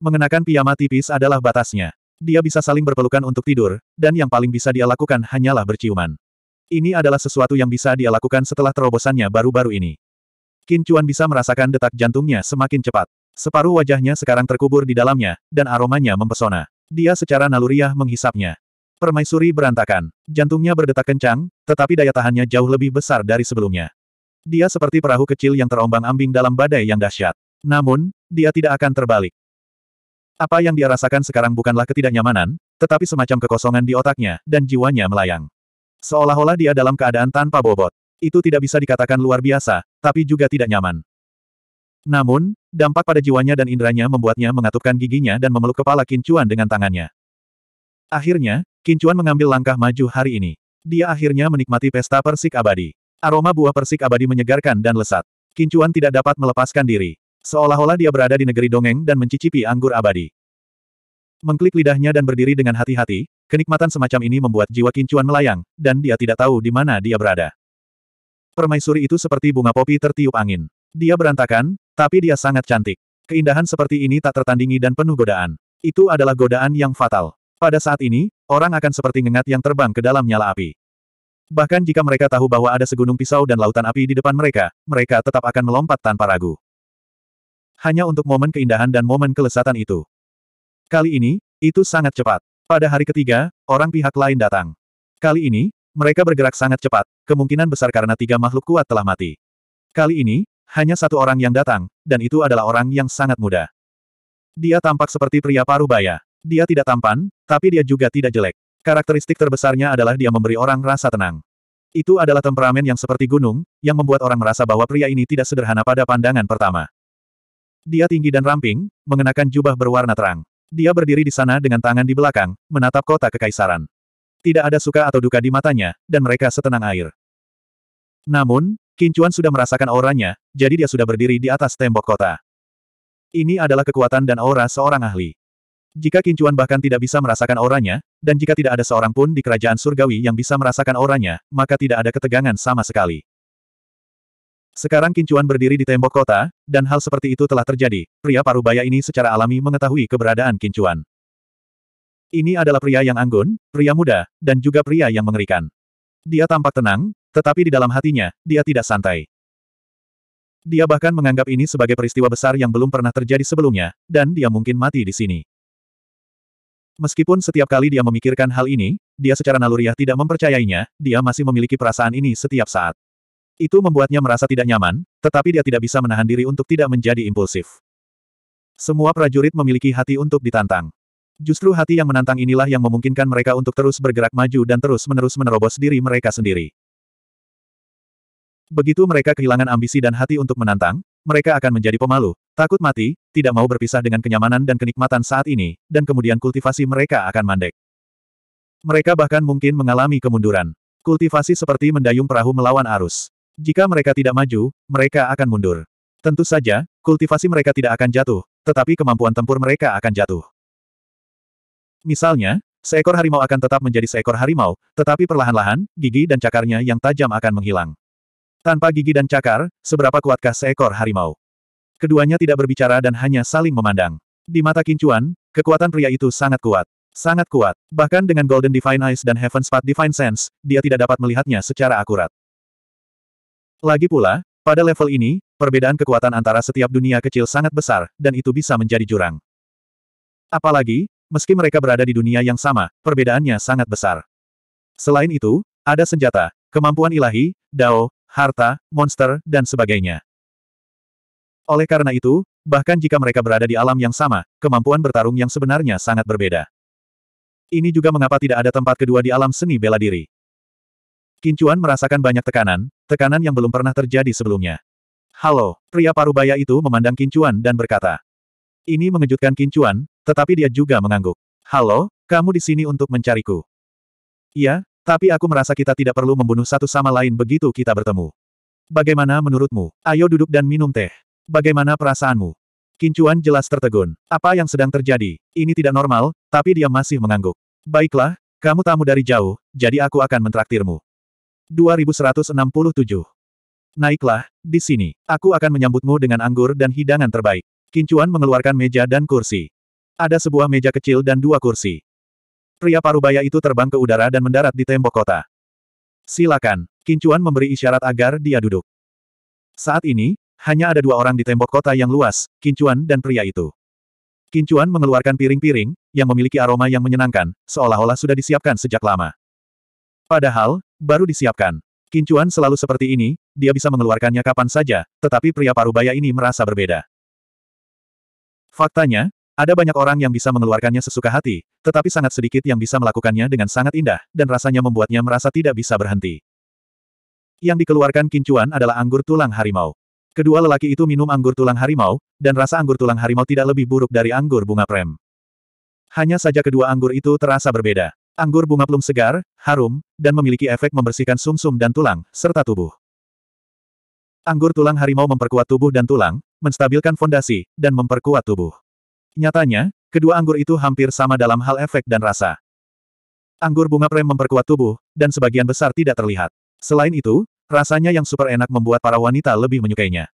Mengenakan piyama tipis adalah batasnya. Dia bisa saling berpelukan untuk tidur, dan yang paling bisa dia lakukan hanyalah berciuman. Ini adalah sesuatu yang bisa dia lakukan setelah terobosannya baru-baru ini. Qin Chuan bisa merasakan detak jantungnya semakin cepat. Separuh wajahnya sekarang terkubur di dalamnya, dan aromanya mempesona. Dia secara naluriah menghisapnya. Permaisuri berantakan. Jantungnya berdetak kencang, tetapi daya tahannya jauh lebih besar dari sebelumnya. Dia seperti perahu kecil yang terombang-ambing dalam badai yang dahsyat. Namun, dia tidak akan terbalik. Apa yang dia rasakan sekarang bukanlah ketidaknyamanan, tetapi semacam kekosongan di otaknya, dan jiwanya melayang. Seolah-olah dia dalam keadaan tanpa bobot. Itu tidak bisa dikatakan luar biasa, tapi juga tidak nyaman. Namun, dampak pada jiwanya dan inderanya membuatnya mengatupkan giginya dan memeluk kepala Kincuan dengan tangannya. Akhirnya, Kincuan mengambil langkah maju hari ini. Dia akhirnya menikmati pesta persik abadi. Aroma buah persik abadi menyegarkan dan lesat. Kincuan tidak dapat melepaskan diri. Seolah-olah dia berada di negeri dongeng dan mencicipi anggur abadi. Mengklik lidahnya dan berdiri dengan hati-hati, kenikmatan semacam ini membuat jiwa Kincuan melayang, dan dia tidak tahu di mana dia berada. Permaisuri itu seperti bunga popi tertiup angin. Dia berantakan, tapi dia sangat cantik. Keindahan seperti ini tak tertandingi dan penuh godaan. Itu adalah godaan yang fatal. Pada saat ini, orang akan seperti ngengat yang terbang ke dalam nyala api. Bahkan jika mereka tahu bahwa ada segunung pisau dan lautan api di depan mereka, mereka tetap akan melompat tanpa ragu. Hanya untuk momen keindahan dan momen kelesatan itu. Kali ini, itu sangat cepat. Pada hari ketiga, orang pihak lain datang. Kali ini, mereka bergerak sangat cepat, kemungkinan besar karena tiga makhluk kuat telah mati. Kali ini, hanya satu orang yang datang, dan itu adalah orang yang sangat muda. Dia tampak seperti pria parubaya. Dia tidak tampan, tapi dia juga tidak jelek. Karakteristik terbesarnya adalah dia memberi orang rasa tenang. Itu adalah temperamen yang seperti gunung, yang membuat orang merasa bahwa pria ini tidak sederhana pada pandangan pertama. Dia tinggi dan ramping, mengenakan jubah berwarna terang. Dia berdiri di sana dengan tangan di belakang, menatap kota kekaisaran. Tidak ada suka atau duka di matanya, dan mereka setenang air. Namun, Kincuan sudah merasakan auranya, jadi dia sudah berdiri di atas tembok kota. Ini adalah kekuatan dan aura seorang ahli. Jika Kincuan bahkan tidak bisa merasakan auranya, dan jika tidak ada seorang pun di kerajaan surgawi yang bisa merasakan auranya, maka tidak ada ketegangan sama sekali. Sekarang Kincuan berdiri di tembok kota, dan hal seperti itu telah terjadi. Pria parubaya ini secara alami mengetahui keberadaan Kincuan. Ini adalah pria yang anggun, pria muda, dan juga pria yang mengerikan. Dia tampak tenang, tetapi di dalam hatinya, dia tidak santai. Dia bahkan menganggap ini sebagai peristiwa besar yang belum pernah terjadi sebelumnya, dan dia mungkin mati di sini. Meskipun setiap kali dia memikirkan hal ini, dia secara naluriah tidak mempercayainya, dia masih memiliki perasaan ini setiap saat. Itu membuatnya merasa tidak nyaman, tetapi dia tidak bisa menahan diri untuk tidak menjadi impulsif. Semua prajurit memiliki hati untuk ditantang. Justru hati yang menantang inilah yang memungkinkan mereka untuk terus bergerak maju dan terus-menerus menerobos diri mereka sendiri. Begitu mereka kehilangan ambisi dan hati untuk menantang, mereka akan menjadi pemalu, takut mati, tidak mau berpisah dengan kenyamanan dan kenikmatan saat ini, dan kemudian kultivasi mereka akan mandek. Mereka bahkan mungkin mengalami kemunduran. Kultivasi seperti mendayung perahu melawan arus. Jika mereka tidak maju, mereka akan mundur. Tentu saja, kultivasi mereka tidak akan jatuh, tetapi kemampuan tempur mereka akan jatuh. Misalnya, seekor harimau akan tetap menjadi seekor harimau, tetapi perlahan-lahan, gigi dan cakarnya yang tajam akan menghilang. Tanpa gigi dan cakar, seberapa kuatkah seekor harimau? Keduanya tidak berbicara dan hanya saling memandang. Di mata Kincuan, kekuatan pria itu sangat kuat. Sangat kuat. Bahkan dengan Golden Divine Eyes dan Heaven's Path Divine Sense, dia tidak dapat melihatnya secara akurat. Lagi pula, pada level ini, perbedaan kekuatan antara setiap dunia kecil sangat besar, dan itu bisa menjadi jurang. Apalagi, Meski mereka berada di dunia yang sama, perbedaannya sangat besar. Selain itu, ada senjata, kemampuan ilahi, dao, harta, monster, dan sebagainya. Oleh karena itu, bahkan jika mereka berada di alam yang sama, kemampuan bertarung yang sebenarnya sangat berbeda. Ini juga mengapa tidak ada tempat kedua di alam seni bela diri. Kincuan merasakan banyak tekanan, tekanan yang belum pernah terjadi sebelumnya. Halo, pria parubaya itu memandang Kincuan dan berkata, ini mengejutkan Kincuan, tetapi dia juga mengangguk. Halo, kamu di sini untuk mencariku. Iya, tapi aku merasa kita tidak perlu membunuh satu sama lain begitu kita bertemu. Bagaimana menurutmu? Ayo duduk dan minum teh. Bagaimana perasaanmu? Kincuan jelas tertegun. Apa yang sedang terjadi? Ini tidak normal, tapi dia masih mengangguk. Baiklah, kamu tamu dari jauh, jadi aku akan mentraktirmu. 2167 Naiklah, di sini, aku akan menyambutmu dengan anggur dan hidangan terbaik. Kincuan mengeluarkan meja dan kursi. Ada sebuah meja kecil dan dua kursi. Pria parubaya itu terbang ke udara dan mendarat di tembok kota. Silakan. Kincuan memberi isyarat agar dia duduk. Saat ini, hanya ada dua orang di tembok kota yang luas, Kincuan dan pria itu. Kincuan mengeluarkan piring-piring, yang memiliki aroma yang menyenangkan, seolah-olah sudah disiapkan sejak lama. Padahal, baru disiapkan. Kincuan selalu seperti ini, dia bisa mengeluarkannya kapan saja, tetapi pria parubaya ini merasa berbeda. Faktanya, ada banyak orang yang bisa mengeluarkannya sesuka hati, tetapi sangat sedikit yang bisa melakukannya dengan sangat indah, dan rasanya membuatnya merasa tidak bisa berhenti. Yang dikeluarkan kincuan adalah anggur tulang harimau. Kedua lelaki itu minum anggur tulang harimau, dan rasa anggur tulang harimau tidak lebih buruk dari anggur bunga prem. Hanya saja kedua anggur itu terasa berbeda. Anggur bunga plum segar, harum, dan memiliki efek membersihkan sumsum -sum dan tulang, serta tubuh. Anggur tulang harimau memperkuat tubuh dan tulang, menstabilkan fondasi, dan memperkuat tubuh. Nyatanya, kedua anggur itu hampir sama dalam hal efek dan rasa. Anggur bunga prem memperkuat tubuh, dan sebagian besar tidak terlihat. Selain itu, rasanya yang super enak membuat para wanita lebih menyukainya.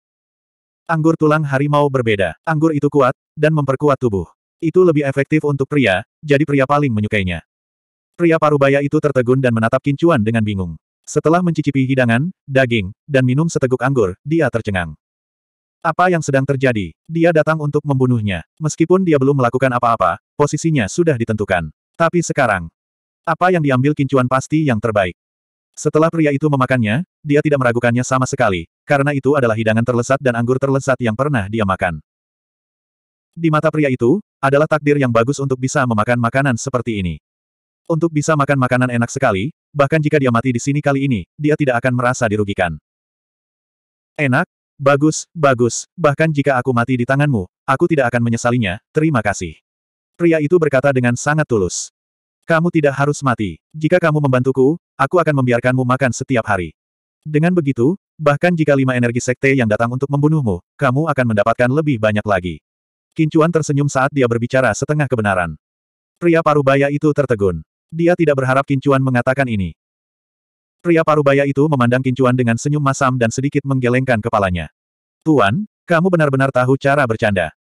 Anggur tulang harimau berbeda. Anggur itu kuat, dan memperkuat tubuh. Itu lebih efektif untuk pria, jadi pria paling menyukainya. Pria parubaya itu tertegun dan menatap kincuan dengan bingung. Setelah mencicipi hidangan, daging, dan minum seteguk anggur, dia tercengang. Apa yang sedang terjadi? Dia datang untuk membunuhnya. Meskipun dia belum melakukan apa-apa, posisinya sudah ditentukan. Tapi sekarang, apa yang diambil kincuan pasti yang terbaik. Setelah pria itu memakannya, dia tidak meragukannya sama sekali, karena itu adalah hidangan terlesat dan anggur terlesat yang pernah dia makan. Di mata pria itu, adalah takdir yang bagus untuk bisa memakan makanan seperti ini. Untuk bisa makan makanan enak sekali, bahkan jika dia mati di sini kali ini, dia tidak akan merasa dirugikan. Enak, Bagus, bagus, bahkan jika aku mati di tanganmu, aku tidak akan menyesalinya, terima kasih. Pria itu berkata dengan sangat tulus. Kamu tidak harus mati. Jika kamu membantuku, aku akan membiarkanmu makan setiap hari. Dengan begitu, bahkan jika lima energi sekte yang datang untuk membunuhmu, kamu akan mendapatkan lebih banyak lagi. Kincuan tersenyum saat dia berbicara setengah kebenaran. Pria parubaya itu tertegun. Dia tidak berharap Kincuan mengatakan ini. Pria parubaya itu memandang Kincuan dengan senyum masam dan sedikit menggelengkan kepalanya. Tuan, kamu benar-benar tahu cara bercanda.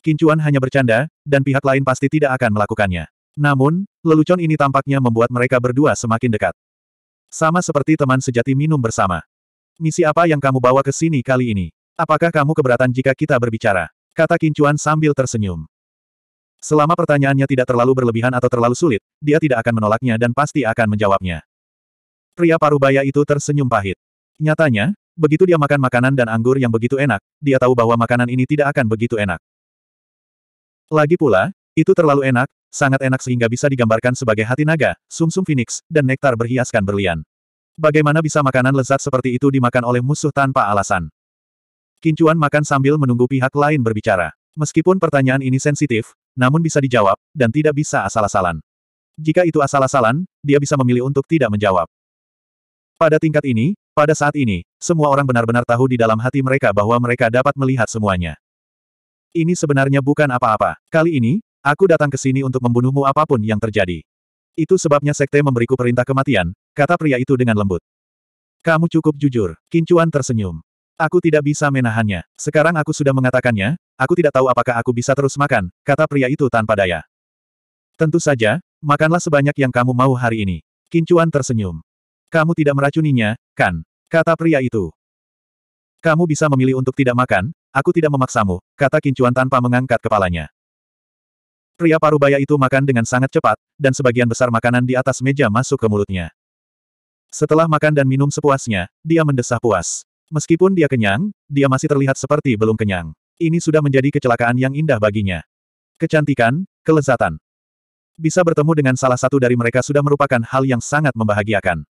Kincuan hanya bercanda, dan pihak lain pasti tidak akan melakukannya. Namun, lelucon ini tampaknya membuat mereka berdua semakin dekat. Sama seperti teman sejati minum bersama. Misi apa yang kamu bawa ke sini kali ini? Apakah kamu keberatan jika kita berbicara? Kata Kincuan sambil tersenyum. Selama pertanyaannya tidak terlalu berlebihan atau terlalu sulit, dia tidak akan menolaknya dan pasti akan menjawabnya. Pria parubaya itu tersenyum pahit. Nyatanya, begitu dia makan makanan dan anggur yang begitu enak, dia tahu bahwa makanan ini tidak akan begitu enak. Lagi pula, itu terlalu enak, sangat enak sehingga bisa digambarkan sebagai hati naga, sumsum -sum phoenix, dan nektar berhiaskan berlian. Bagaimana bisa makanan lezat seperti itu dimakan oleh musuh tanpa alasan? Kincuan makan sambil menunggu pihak lain berbicara. Meskipun pertanyaan ini sensitif, namun bisa dijawab, dan tidak bisa asal-asalan. Jika itu asal-asalan, dia bisa memilih untuk tidak menjawab. Pada tingkat ini, pada saat ini, semua orang benar-benar tahu di dalam hati mereka bahwa mereka dapat melihat semuanya. Ini sebenarnya bukan apa-apa. Kali ini, aku datang ke sini untuk membunuhmu apapun yang terjadi. Itu sebabnya sekte memberiku perintah kematian, kata pria itu dengan lembut. Kamu cukup jujur, Kincuan tersenyum. Aku tidak bisa menahannya. Sekarang aku sudah mengatakannya, aku tidak tahu apakah aku bisa terus makan, kata pria itu tanpa daya. Tentu saja, makanlah sebanyak yang kamu mau hari ini. Kincuan tersenyum. Kamu tidak meracuninya, kan? Kata pria itu. Kamu bisa memilih untuk tidak makan, aku tidak memaksamu, kata Kincuan tanpa mengangkat kepalanya. Pria parubaya itu makan dengan sangat cepat, dan sebagian besar makanan di atas meja masuk ke mulutnya. Setelah makan dan minum sepuasnya, dia mendesah puas. Meskipun dia kenyang, dia masih terlihat seperti belum kenyang. Ini sudah menjadi kecelakaan yang indah baginya. Kecantikan, kelezatan. Bisa bertemu dengan salah satu dari mereka sudah merupakan hal yang sangat membahagiakan.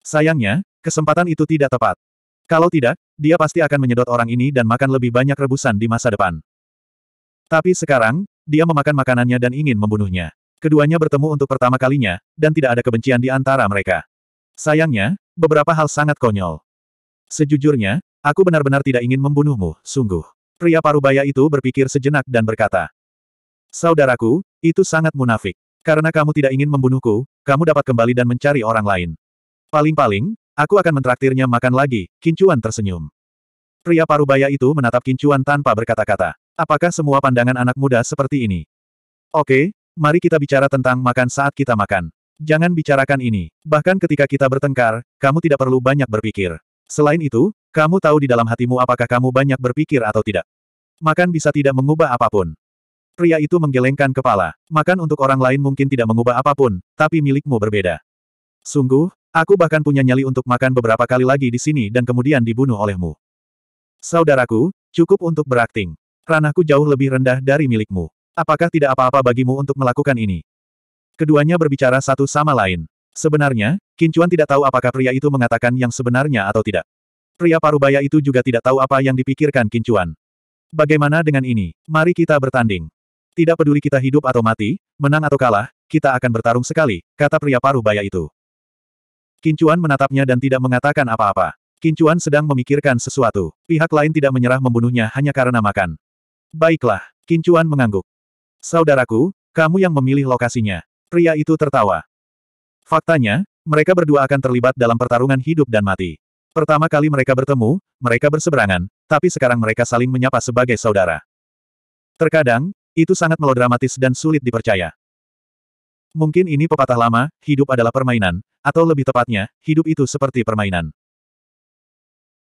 Sayangnya, kesempatan itu tidak tepat. Kalau tidak, dia pasti akan menyedot orang ini dan makan lebih banyak rebusan di masa depan. Tapi sekarang, dia memakan makanannya dan ingin membunuhnya. Keduanya bertemu untuk pertama kalinya, dan tidak ada kebencian di antara mereka. Sayangnya, beberapa hal sangat konyol. Sejujurnya, aku benar-benar tidak ingin membunuhmu, sungguh. Pria parubaya itu berpikir sejenak dan berkata, Saudaraku, itu sangat munafik. Karena kamu tidak ingin membunuhku, kamu dapat kembali dan mencari orang lain. Paling-paling, aku akan mentraktirnya makan lagi, Kincuan tersenyum. Pria parubaya itu menatap Kincuan tanpa berkata-kata. Apakah semua pandangan anak muda seperti ini? Oke, mari kita bicara tentang makan saat kita makan. Jangan bicarakan ini. Bahkan ketika kita bertengkar, kamu tidak perlu banyak berpikir. Selain itu, kamu tahu di dalam hatimu apakah kamu banyak berpikir atau tidak. Makan bisa tidak mengubah apapun. Pria itu menggelengkan kepala. Makan untuk orang lain mungkin tidak mengubah apapun, tapi milikmu berbeda. Sungguh, aku bahkan punya nyali untuk makan beberapa kali lagi di sini dan kemudian dibunuh olehmu. Saudaraku, cukup untuk berakting. Ranahku jauh lebih rendah dari milikmu. Apakah tidak apa-apa bagimu untuk melakukan ini? Keduanya berbicara satu sama lain. Sebenarnya, Kincuan tidak tahu apakah pria itu mengatakan yang sebenarnya atau tidak. Pria parubaya itu juga tidak tahu apa yang dipikirkan Kincuan. Bagaimana dengan ini? Mari kita bertanding. Tidak peduli kita hidup atau mati, menang atau kalah, kita akan bertarung sekali, kata pria parubaya itu. Kincuan menatapnya dan tidak mengatakan apa-apa. Kincuan sedang memikirkan sesuatu. Pihak lain tidak menyerah membunuhnya hanya karena makan. Baiklah, Kincuan mengangguk. Saudaraku, kamu yang memilih lokasinya. Pria itu tertawa. Faktanya, mereka berdua akan terlibat dalam pertarungan hidup dan mati. Pertama kali mereka bertemu, mereka berseberangan, tapi sekarang mereka saling menyapa sebagai saudara. Terkadang, itu sangat melodramatis dan sulit dipercaya. Mungkin ini pepatah lama, hidup adalah permainan, atau lebih tepatnya, hidup itu seperti permainan.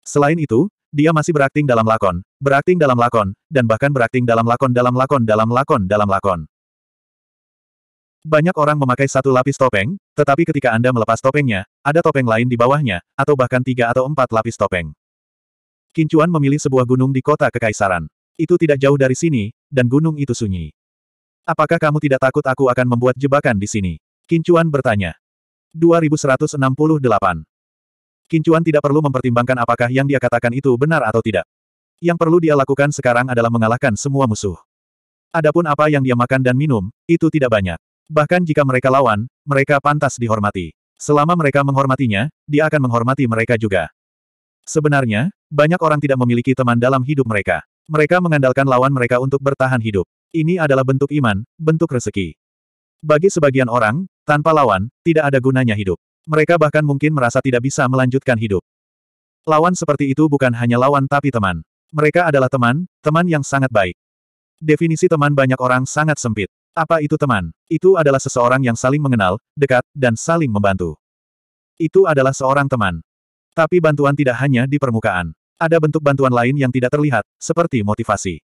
Selain itu, dia masih berakting dalam lakon, berakting dalam lakon, dan bahkan berakting dalam lakon dalam lakon dalam lakon dalam lakon. Banyak orang memakai satu lapis topeng, tetapi ketika Anda melepas topengnya, ada topeng lain di bawahnya, atau bahkan tiga atau empat lapis topeng. Kincuan memilih sebuah gunung di kota Kekaisaran. Itu tidak jauh dari sini, dan gunung itu sunyi. Apakah kamu tidak takut aku akan membuat jebakan di sini? Kincuan bertanya. 2168. Kincuan tidak perlu mempertimbangkan apakah yang dia katakan itu benar atau tidak. Yang perlu dia lakukan sekarang adalah mengalahkan semua musuh. Adapun apa yang dia makan dan minum, itu tidak banyak. Bahkan jika mereka lawan, mereka pantas dihormati. Selama mereka menghormatinya, dia akan menghormati mereka juga. Sebenarnya, banyak orang tidak memiliki teman dalam hidup mereka. Mereka mengandalkan lawan mereka untuk bertahan hidup. Ini adalah bentuk iman, bentuk rezeki. Bagi sebagian orang, tanpa lawan, tidak ada gunanya hidup. Mereka bahkan mungkin merasa tidak bisa melanjutkan hidup. Lawan seperti itu bukan hanya lawan tapi teman. Mereka adalah teman, teman yang sangat baik. Definisi teman banyak orang sangat sempit. Apa itu teman? Itu adalah seseorang yang saling mengenal, dekat, dan saling membantu. Itu adalah seorang teman. Tapi bantuan tidak hanya di permukaan. Ada bentuk bantuan lain yang tidak terlihat, seperti motivasi.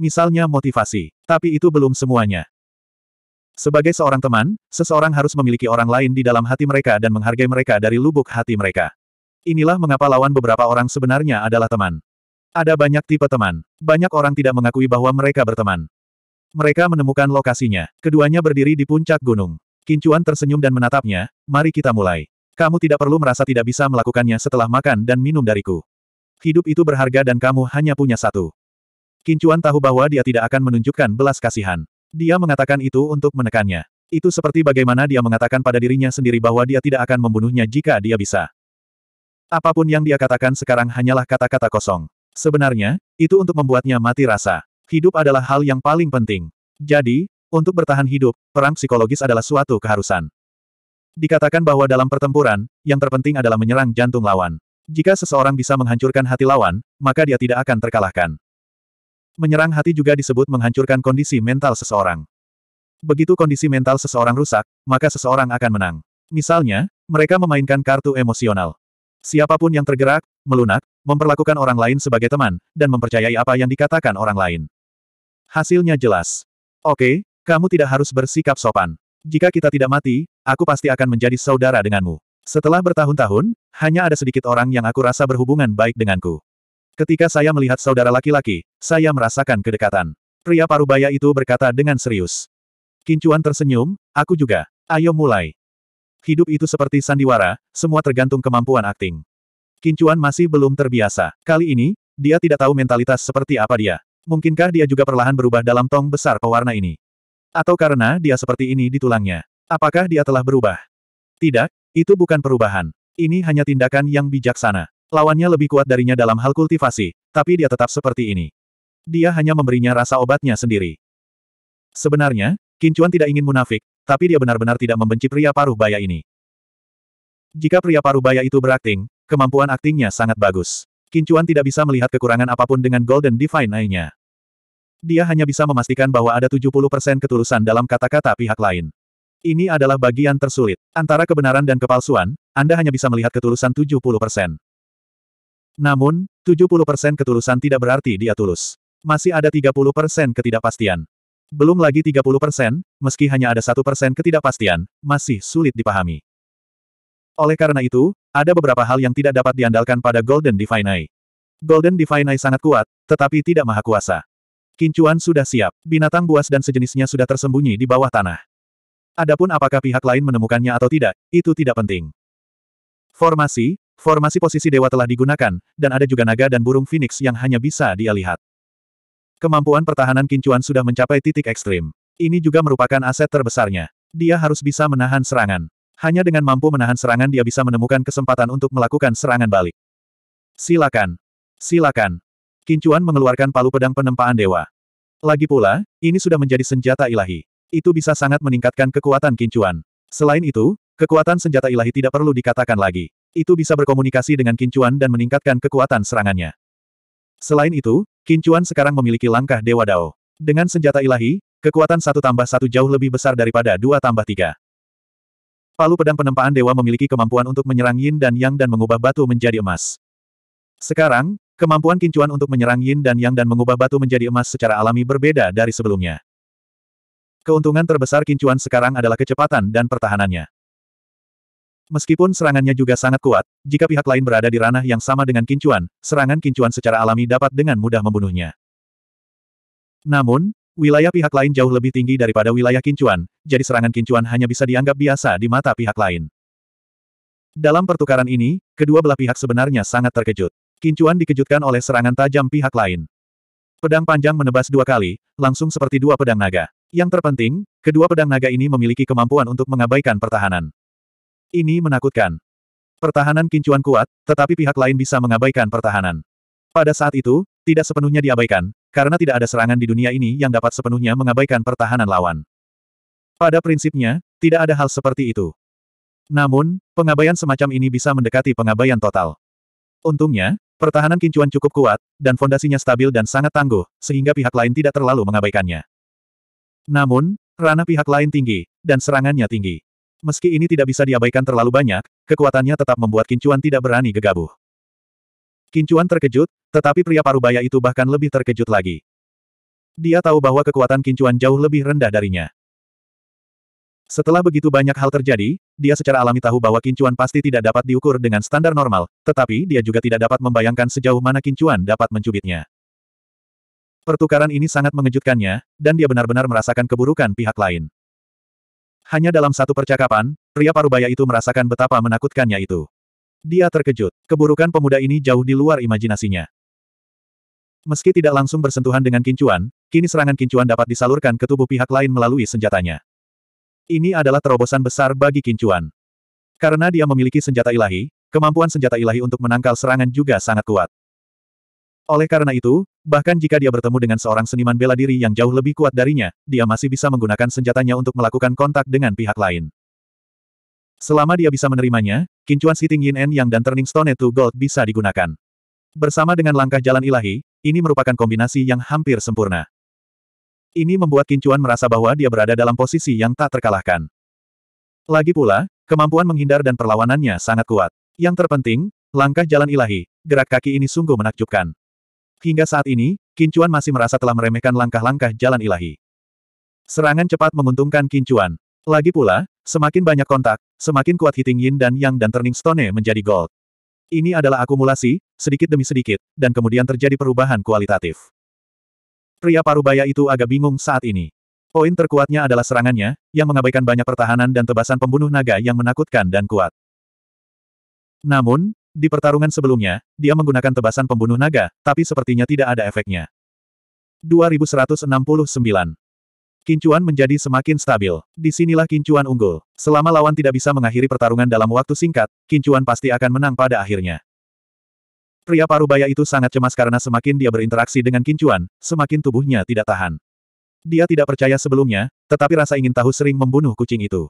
Misalnya motivasi. Tapi itu belum semuanya. Sebagai seorang teman, seseorang harus memiliki orang lain di dalam hati mereka dan menghargai mereka dari lubuk hati mereka. Inilah mengapa lawan beberapa orang sebenarnya adalah teman. Ada banyak tipe teman. Banyak orang tidak mengakui bahwa mereka berteman. Mereka menemukan lokasinya. Keduanya berdiri di puncak gunung. Kincuan tersenyum dan menatapnya, mari kita mulai. Kamu tidak perlu merasa tidak bisa melakukannya setelah makan dan minum dariku. Hidup itu berharga dan kamu hanya punya satu. Kincuan tahu bahwa dia tidak akan menunjukkan belas kasihan. Dia mengatakan itu untuk menekannya. Itu seperti bagaimana dia mengatakan pada dirinya sendiri bahwa dia tidak akan membunuhnya jika dia bisa. Apapun yang dia katakan sekarang hanyalah kata-kata kosong. Sebenarnya, itu untuk membuatnya mati rasa. Hidup adalah hal yang paling penting. Jadi, untuk bertahan hidup, perang psikologis adalah suatu keharusan. Dikatakan bahwa dalam pertempuran, yang terpenting adalah menyerang jantung lawan. Jika seseorang bisa menghancurkan hati lawan, maka dia tidak akan terkalahkan. Menyerang hati juga disebut menghancurkan kondisi mental seseorang. Begitu kondisi mental seseorang rusak, maka seseorang akan menang. Misalnya, mereka memainkan kartu emosional. Siapapun yang tergerak, melunak, memperlakukan orang lain sebagai teman, dan mempercayai apa yang dikatakan orang lain. Hasilnya jelas. Oke, kamu tidak harus bersikap sopan. Jika kita tidak mati, aku pasti akan menjadi saudara denganmu. Setelah bertahun-tahun, hanya ada sedikit orang yang aku rasa berhubungan baik denganku. Ketika saya melihat saudara laki-laki, saya merasakan kedekatan. Pria parubaya itu berkata dengan serius. Kincuan tersenyum, aku juga. Ayo mulai. Hidup itu seperti sandiwara, semua tergantung kemampuan akting. Kincuan masih belum terbiasa. Kali ini, dia tidak tahu mentalitas seperti apa dia. Mungkinkah dia juga perlahan berubah dalam tong besar pewarna ini? Atau karena dia seperti ini di tulangnya? Apakah dia telah berubah? Tidak, itu bukan perubahan. Ini hanya tindakan yang bijaksana. Lawannya lebih kuat darinya dalam hal kultivasi, tapi dia tetap seperti ini. Dia hanya memberinya rasa obatnya sendiri. Sebenarnya, Kincuan tidak ingin munafik, tapi dia benar-benar tidak membenci pria paruh baya ini. Jika pria paruh baya itu berakting, kemampuan aktingnya sangat bagus. Kincuan tidak bisa melihat kekurangan apapun dengan Golden Divine Eye-nya. Dia hanya bisa memastikan bahwa ada 70% ketulusan dalam kata-kata pihak lain. Ini adalah bagian tersulit. Antara kebenaran dan kepalsuan, Anda hanya bisa melihat ketulusan 70%. Namun, 70% ketulusan tidak berarti dia tulus. Masih ada 30% ketidakpastian. Belum lagi 30%, meski hanya ada 1% ketidakpastian, masih sulit dipahami. Oleh karena itu, ada beberapa hal yang tidak dapat diandalkan pada Golden Divine Eye. Golden Divine Eye sangat kuat, tetapi tidak maha kuasa. Kincuan sudah siap, binatang buas dan sejenisnya sudah tersembunyi di bawah tanah. Adapun apakah pihak lain menemukannya atau tidak, itu tidak penting. Formasi, Formasi posisi dewa telah digunakan, dan ada juga naga dan burung phoenix yang hanya bisa dia lihat. Kemampuan pertahanan Kincuan sudah mencapai titik ekstrim. Ini juga merupakan aset terbesarnya. Dia harus bisa menahan serangan. Hanya dengan mampu menahan serangan dia bisa menemukan kesempatan untuk melakukan serangan balik. Silakan. Silakan. Kincuan mengeluarkan palu pedang penempaan dewa. Lagi pula, ini sudah menjadi senjata ilahi. Itu bisa sangat meningkatkan kekuatan Kincuan. Selain itu, kekuatan senjata ilahi tidak perlu dikatakan lagi itu bisa berkomunikasi dengan Kincuan dan meningkatkan kekuatan serangannya. Selain itu, Kincuan sekarang memiliki langkah Dewa Dao. Dengan senjata ilahi, kekuatan satu tambah satu jauh lebih besar daripada dua tambah tiga. Palu pedang penempaan dewa memiliki kemampuan untuk menyerang yin dan yang dan mengubah batu menjadi emas. Sekarang, kemampuan kincuan untuk menyerang yin dan yang dan mengubah batu menjadi emas secara alami berbeda dari sebelumnya. Keuntungan terbesar kincuan sekarang adalah kecepatan dan pertahanannya. Meskipun serangannya juga sangat kuat, jika pihak lain berada di ranah yang sama dengan kincuan, serangan kincuan secara alami dapat dengan mudah membunuhnya. Namun, wilayah pihak lain jauh lebih tinggi daripada wilayah kincuan, jadi serangan kincuan hanya bisa dianggap biasa di mata pihak lain. Dalam pertukaran ini, kedua belah pihak sebenarnya sangat terkejut. Kincuan dikejutkan oleh serangan tajam pihak lain. Pedang panjang menebas dua kali, langsung seperti dua pedang naga. Yang terpenting, kedua pedang naga ini memiliki kemampuan untuk mengabaikan pertahanan. Ini menakutkan. Pertahanan kincuan kuat, tetapi pihak lain bisa mengabaikan pertahanan. Pada saat itu, tidak sepenuhnya diabaikan, karena tidak ada serangan di dunia ini yang dapat sepenuhnya mengabaikan pertahanan lawan. Pada prinsipnya, tidak ada hal seperti itu. Namun, pengabaian semacam ini bisa mendekati pengabaian total. Untungnya, pertahanan kincuan cukup kuat, dan fondasinya stabil dan sangat tangguh, sehingga pihak lain tidak terlalu mengabaikannya. Namun, ranah pihak lain tinggi, dan serangannya tinggi. Meski ini tidak bisa diabaikan terlalu banyak, kekuatannya tetap membuat Kincuan tidak berani gegabah. Kincuan terkejut, tetapi pria parubaya itu bahkan lebih terkejut lagi. Dia tahu bahwa kekuatan Kincuan jauh lebih rendah darinya. Setelah begitu banyak hal terjadi, dia secara alami tahu bahwa Kincuan pasti tidak dapat diukur dengan standar normal, tetapi dia juga tidak dapat membayangkan sejauh mana Kincuan dapat mencubitnya. Pertukaran ini sangat mengejutkannya, dan dia benar-benar merasakan keburukan pihak lain. Hanya dalam satu percakapan, pria parubaya itu merasakan betapa menakutkannya itu. Dia terkejut. Keburukan pemuda ini jauh di luar imajinasinya. Meski tidak langsung bersentuhan dengan kincuan, kini serangan kincuan dapat disalurkan ke tubuh pihak lain melalui senjatanya. Ini adalah terobosan besar bagi kincuan. Karena dia memiliki senjata ilahi, kemampuan senjata ilahi untuk menangkal serangan juga sangat kuat. Oleh karena itu, bahkan jika dia bertemu dengan seorang seniman bela diri yang jauh lebih kuat darinya, dia masih bisa menggunakan senjatanya untuk melakukan kontak dengan pihak lain. Selama dia bisa menerimanya, kincuan sitting Yin En Yang dan Turning Stone to Gold bisa digunakan. Bersama dengan langkah jalan ilahi, ini merupakan kombinasi yang hampir sempurna. Ini membuat Kincuan merasa bahwa dia berada dalam posisi yang tak terkalahkan. Lagi pula, kemampuan menghindar dan perlawanannya sangat kuat. Yang terpenting, langkah jalan ilahi, gerak kaki ini sungguh menakjubkan. Hingga saat ini, Kincuan masih merasa telah meremehkan langkah-langkah jalan ilahi. Serangan cepat menguntungkan Kincuan. Lagi pula, semakin banyak kontak, semakin kuat hitting Yin dan Yang dan Turning Stone menjadi gold. Ini adalah akumulasi, sedikit demi sedikit, dan kemudian terjadi perubahan kualitatif. Pria parubaya itu agak bingung saat ini. Poin terkuatnya adalah serangannya, yang mengabaikan banyak pertahanan dan tebasan pembunuh naga yang menakutkan dan kuat. Namun, di pertarungan sebelumnya, dia menggunakan tebasan pembunuh naga, tapi sepertinya tidak ada efeknya. 2169. Kincuan menjadi semakin stabil. Di sinilah Kincuan unggul. Selama lawan tidak bisa mengakhiri pertarungan dalam waktu singkat, Kincuan pasti akan menang pada akhirnya. Pria parubaya itu sangat cemas karena semakin dia berinteraksi dengan Kincuan, semakin tubuhnya tidak tahan. Dia tidak percaya sebelumnya, tetapi rasa ingin tahu sering membunuh kucing itu.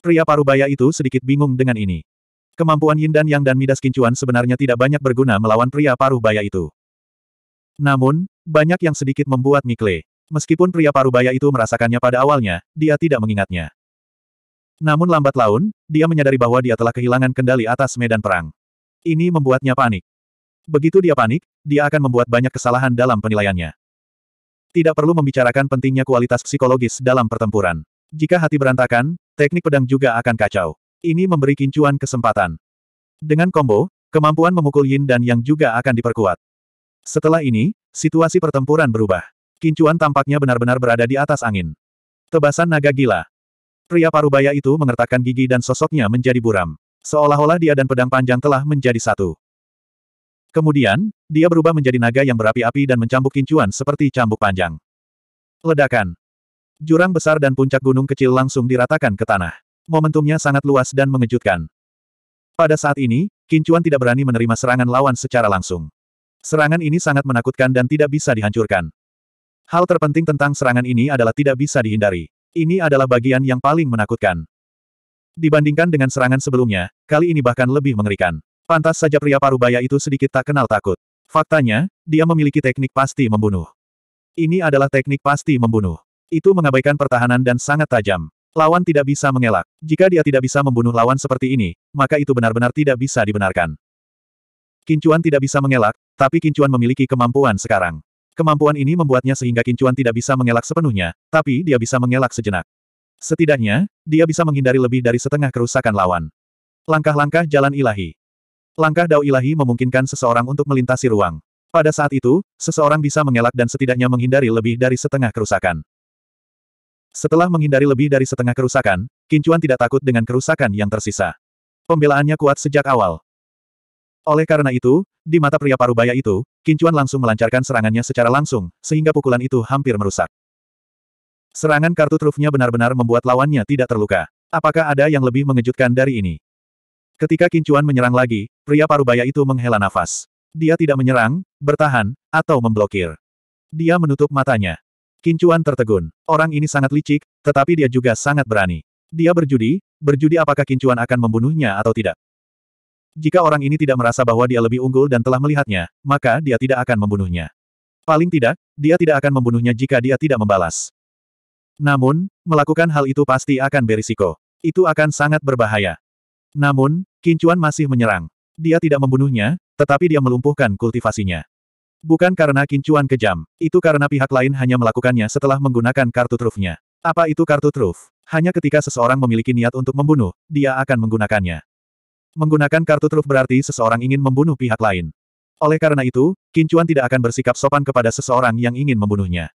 Pria parubaya itu sedikit bingung dengan ini. Kemampuan Yin dan Yang dan Midas Kincuan sebenarnya tidak banyak berguna melawan pria paruh baya itu. Namun, banyak yang sedikit membuat Mikle. Meskipun pria paruh baya itu merasakannya pada awalnya, dia tidak mengingatnya. Namun lambat laun, dia menyadari bahwa dia telah kehilangan kendali atas medan perang. Ini membuatnya panik. Begitu dia panik, dia akan membuat banyak kesalahan dalam penilaiannya. Tidak perlu membicarakan pentingnya kualitas psikologis dalam pertempuran. Jika hati berantakan, teknik pedang juga akan kacau. Ini memberi kincuan kesempatan. Dengan combo, kemampuan memukul Yin dan Yang juga akan diperkuat. Setelah ini, situasi pertempuran berubah. Kincuan tampaknya benar-benar berada di atas angin. Tebasan naga gila. Pria parubaya itu mengertakkan gigi dan sosoknya menjadi buram. Seolah-olah dia dan pedang panjang telah menjadi satu. Kemudian, dia berubah menjadi naga yang berapi-api dan mencambuk kincuan seperti cambuk panjang. Ledakan. Jurang besar dan puncak gunung kecil langsung diratakan ke tanah. Momentumnya sangat luas dan mengejutkan. Pada saat ini, Kincuan tidak berani menerima serangan lawan secara langsung. Serangan ini sangat menakutkan dan tidak bisa dihancurkan. Hal terpenting tentang serangan ini adalah tidak bisa dihindari. Ini adalah bagian yang paling menakutkan. Dibandingkan dengan serangan sebelumnya, kali ini bahkan lebih mengerikan. Pantas saja pria parubaya itu sedikit tak kenal takut. Faktanya, dia memiliki teknik pasti membunuh. Ini adalah teknik pasti membunuh. Itu mengabaikan pertahanan dan sangat tajam. Lawan tidak bisa mengelak. Jika dia tidak bisa membunuh lawan seperti ini, maka itu benar-benar tidak bisa dibenarkan. Kincuan tidak bisa mengelak, tapi Kincuan memiliki kemampuan sekarang. Kemampuan ini membuatnya sehingga Kincuan tidak bisa mengelak sepenuhnya, tapi dia bisa mengelak sejenak. Setidaknya, dia bisa menghindari lebih dari setengah kerusakan lawan. Langkah-langkah jalan ilahi. Langkah dao ilahi memungkinkan seseorang untuk melintasi ruang. Pada saat itu, seseorang bisa mengelak dan setidaknya menghindari lebih dari setengah kerusakan. Setelah menghindari lebih dari setengah kerusakan, Kincuan tidak takut dengan kerusakan yang tersisa. Pembelaannya kuat sejak awal. Oleh karena itu, di mata pria parubaya itu, Kincuan langsung melancarkan serangannya secara langsung, sehingga pukulan itu hampir merusak. Serangan kartu trufnya benar-benar membuat lawannya tidak terluka. Apakah ada yang lebih mengejutkan dari ini? Ketika Kincuan menyerang lagi, pria parubaya itu menghela nafas. Dia tidak menyerang, bertahan, atau memblokir. Dia menutup matanya. Kincuan tertegun. Orang ini sangat licik, tetapi dia juga sangat berani. Dia berjudi, berjudi apakah Kincuan akan membunuhnya atau tidak. Jika orang ini tidak merasa bahwa dia lebih unggul dan telah melihatnya, maka dia tidak akan membunuhnya. Paling tidak, dia tidak akan membunuhnya jika dia tidak membalas. Namun, melakukan hal itu pasti akan berisiko. Itu akan sangat berbahaya. Namun, Kincuan masih menyerang. Dia tidak membunuhnya, tetapi dia melumpuhkan kultivasinya. Bukan karena kincuan kejam, itu karena pihak lain hanya melakukannya setelah menggunakan kartu trufnya. Apa itu kartu truf? Hanya ketika seseorang memiliki niat untuk membunuh, dia akan menggunakannya. Menggunakan kartu truf berarti seseorang ingin membunuh pihak lain. Oleh karena itu, kincuan tidak akan bersikap sopan kepada seseorang yang ingin membunuhnya.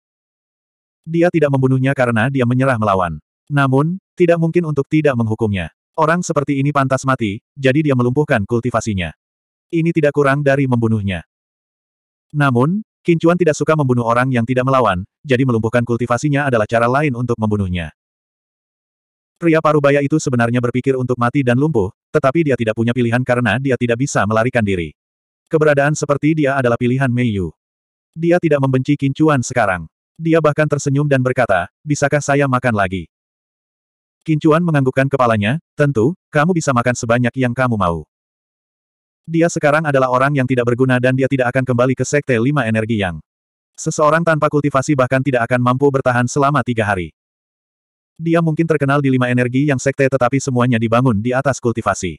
Dia tidak membunuhnya karena dia menyerah melawan. Namun, tidak mungkin untuk tidak menghukumnya. Orang seperti ini pantas mati, jadi dia melumpuhkan kultivasinya. Ini tidak kurang dari membunuhnya. Namun, Kincuan tidak suka membunuh orang yang tidak melawan, jadi melumpuhkan kultivasinya adalah cara lain untuk membunuhnya. Pria parubaya itu sebenarnya berpikir untuk mati dan lumpuh, tetapi dia tidak punya pilihan karena dia tidak bisa melarikan diri. Keberadaan seperti dia adalah pilihan Mei Yu. Dia tidak membenci Kincuan sekarang. Dia bahkan tersenyum dan berkata, bisakah saya makan lagi? Kincuan menganggukkan kepalanya, tentu, kamu bisa makan sebanyak yang kamu mau. Dia sekarang adalah orang yang tidak berguna dan dia tidak akan kembali ke Sekte Lima Energi Yang. Seseorang tanpa kultivasi bahkan tidak akan mampu bertahan selama tiga hari. Dia mungkin terkenal di lima energi yang sekte tetapi semuanya dibangun di atas kultivasi.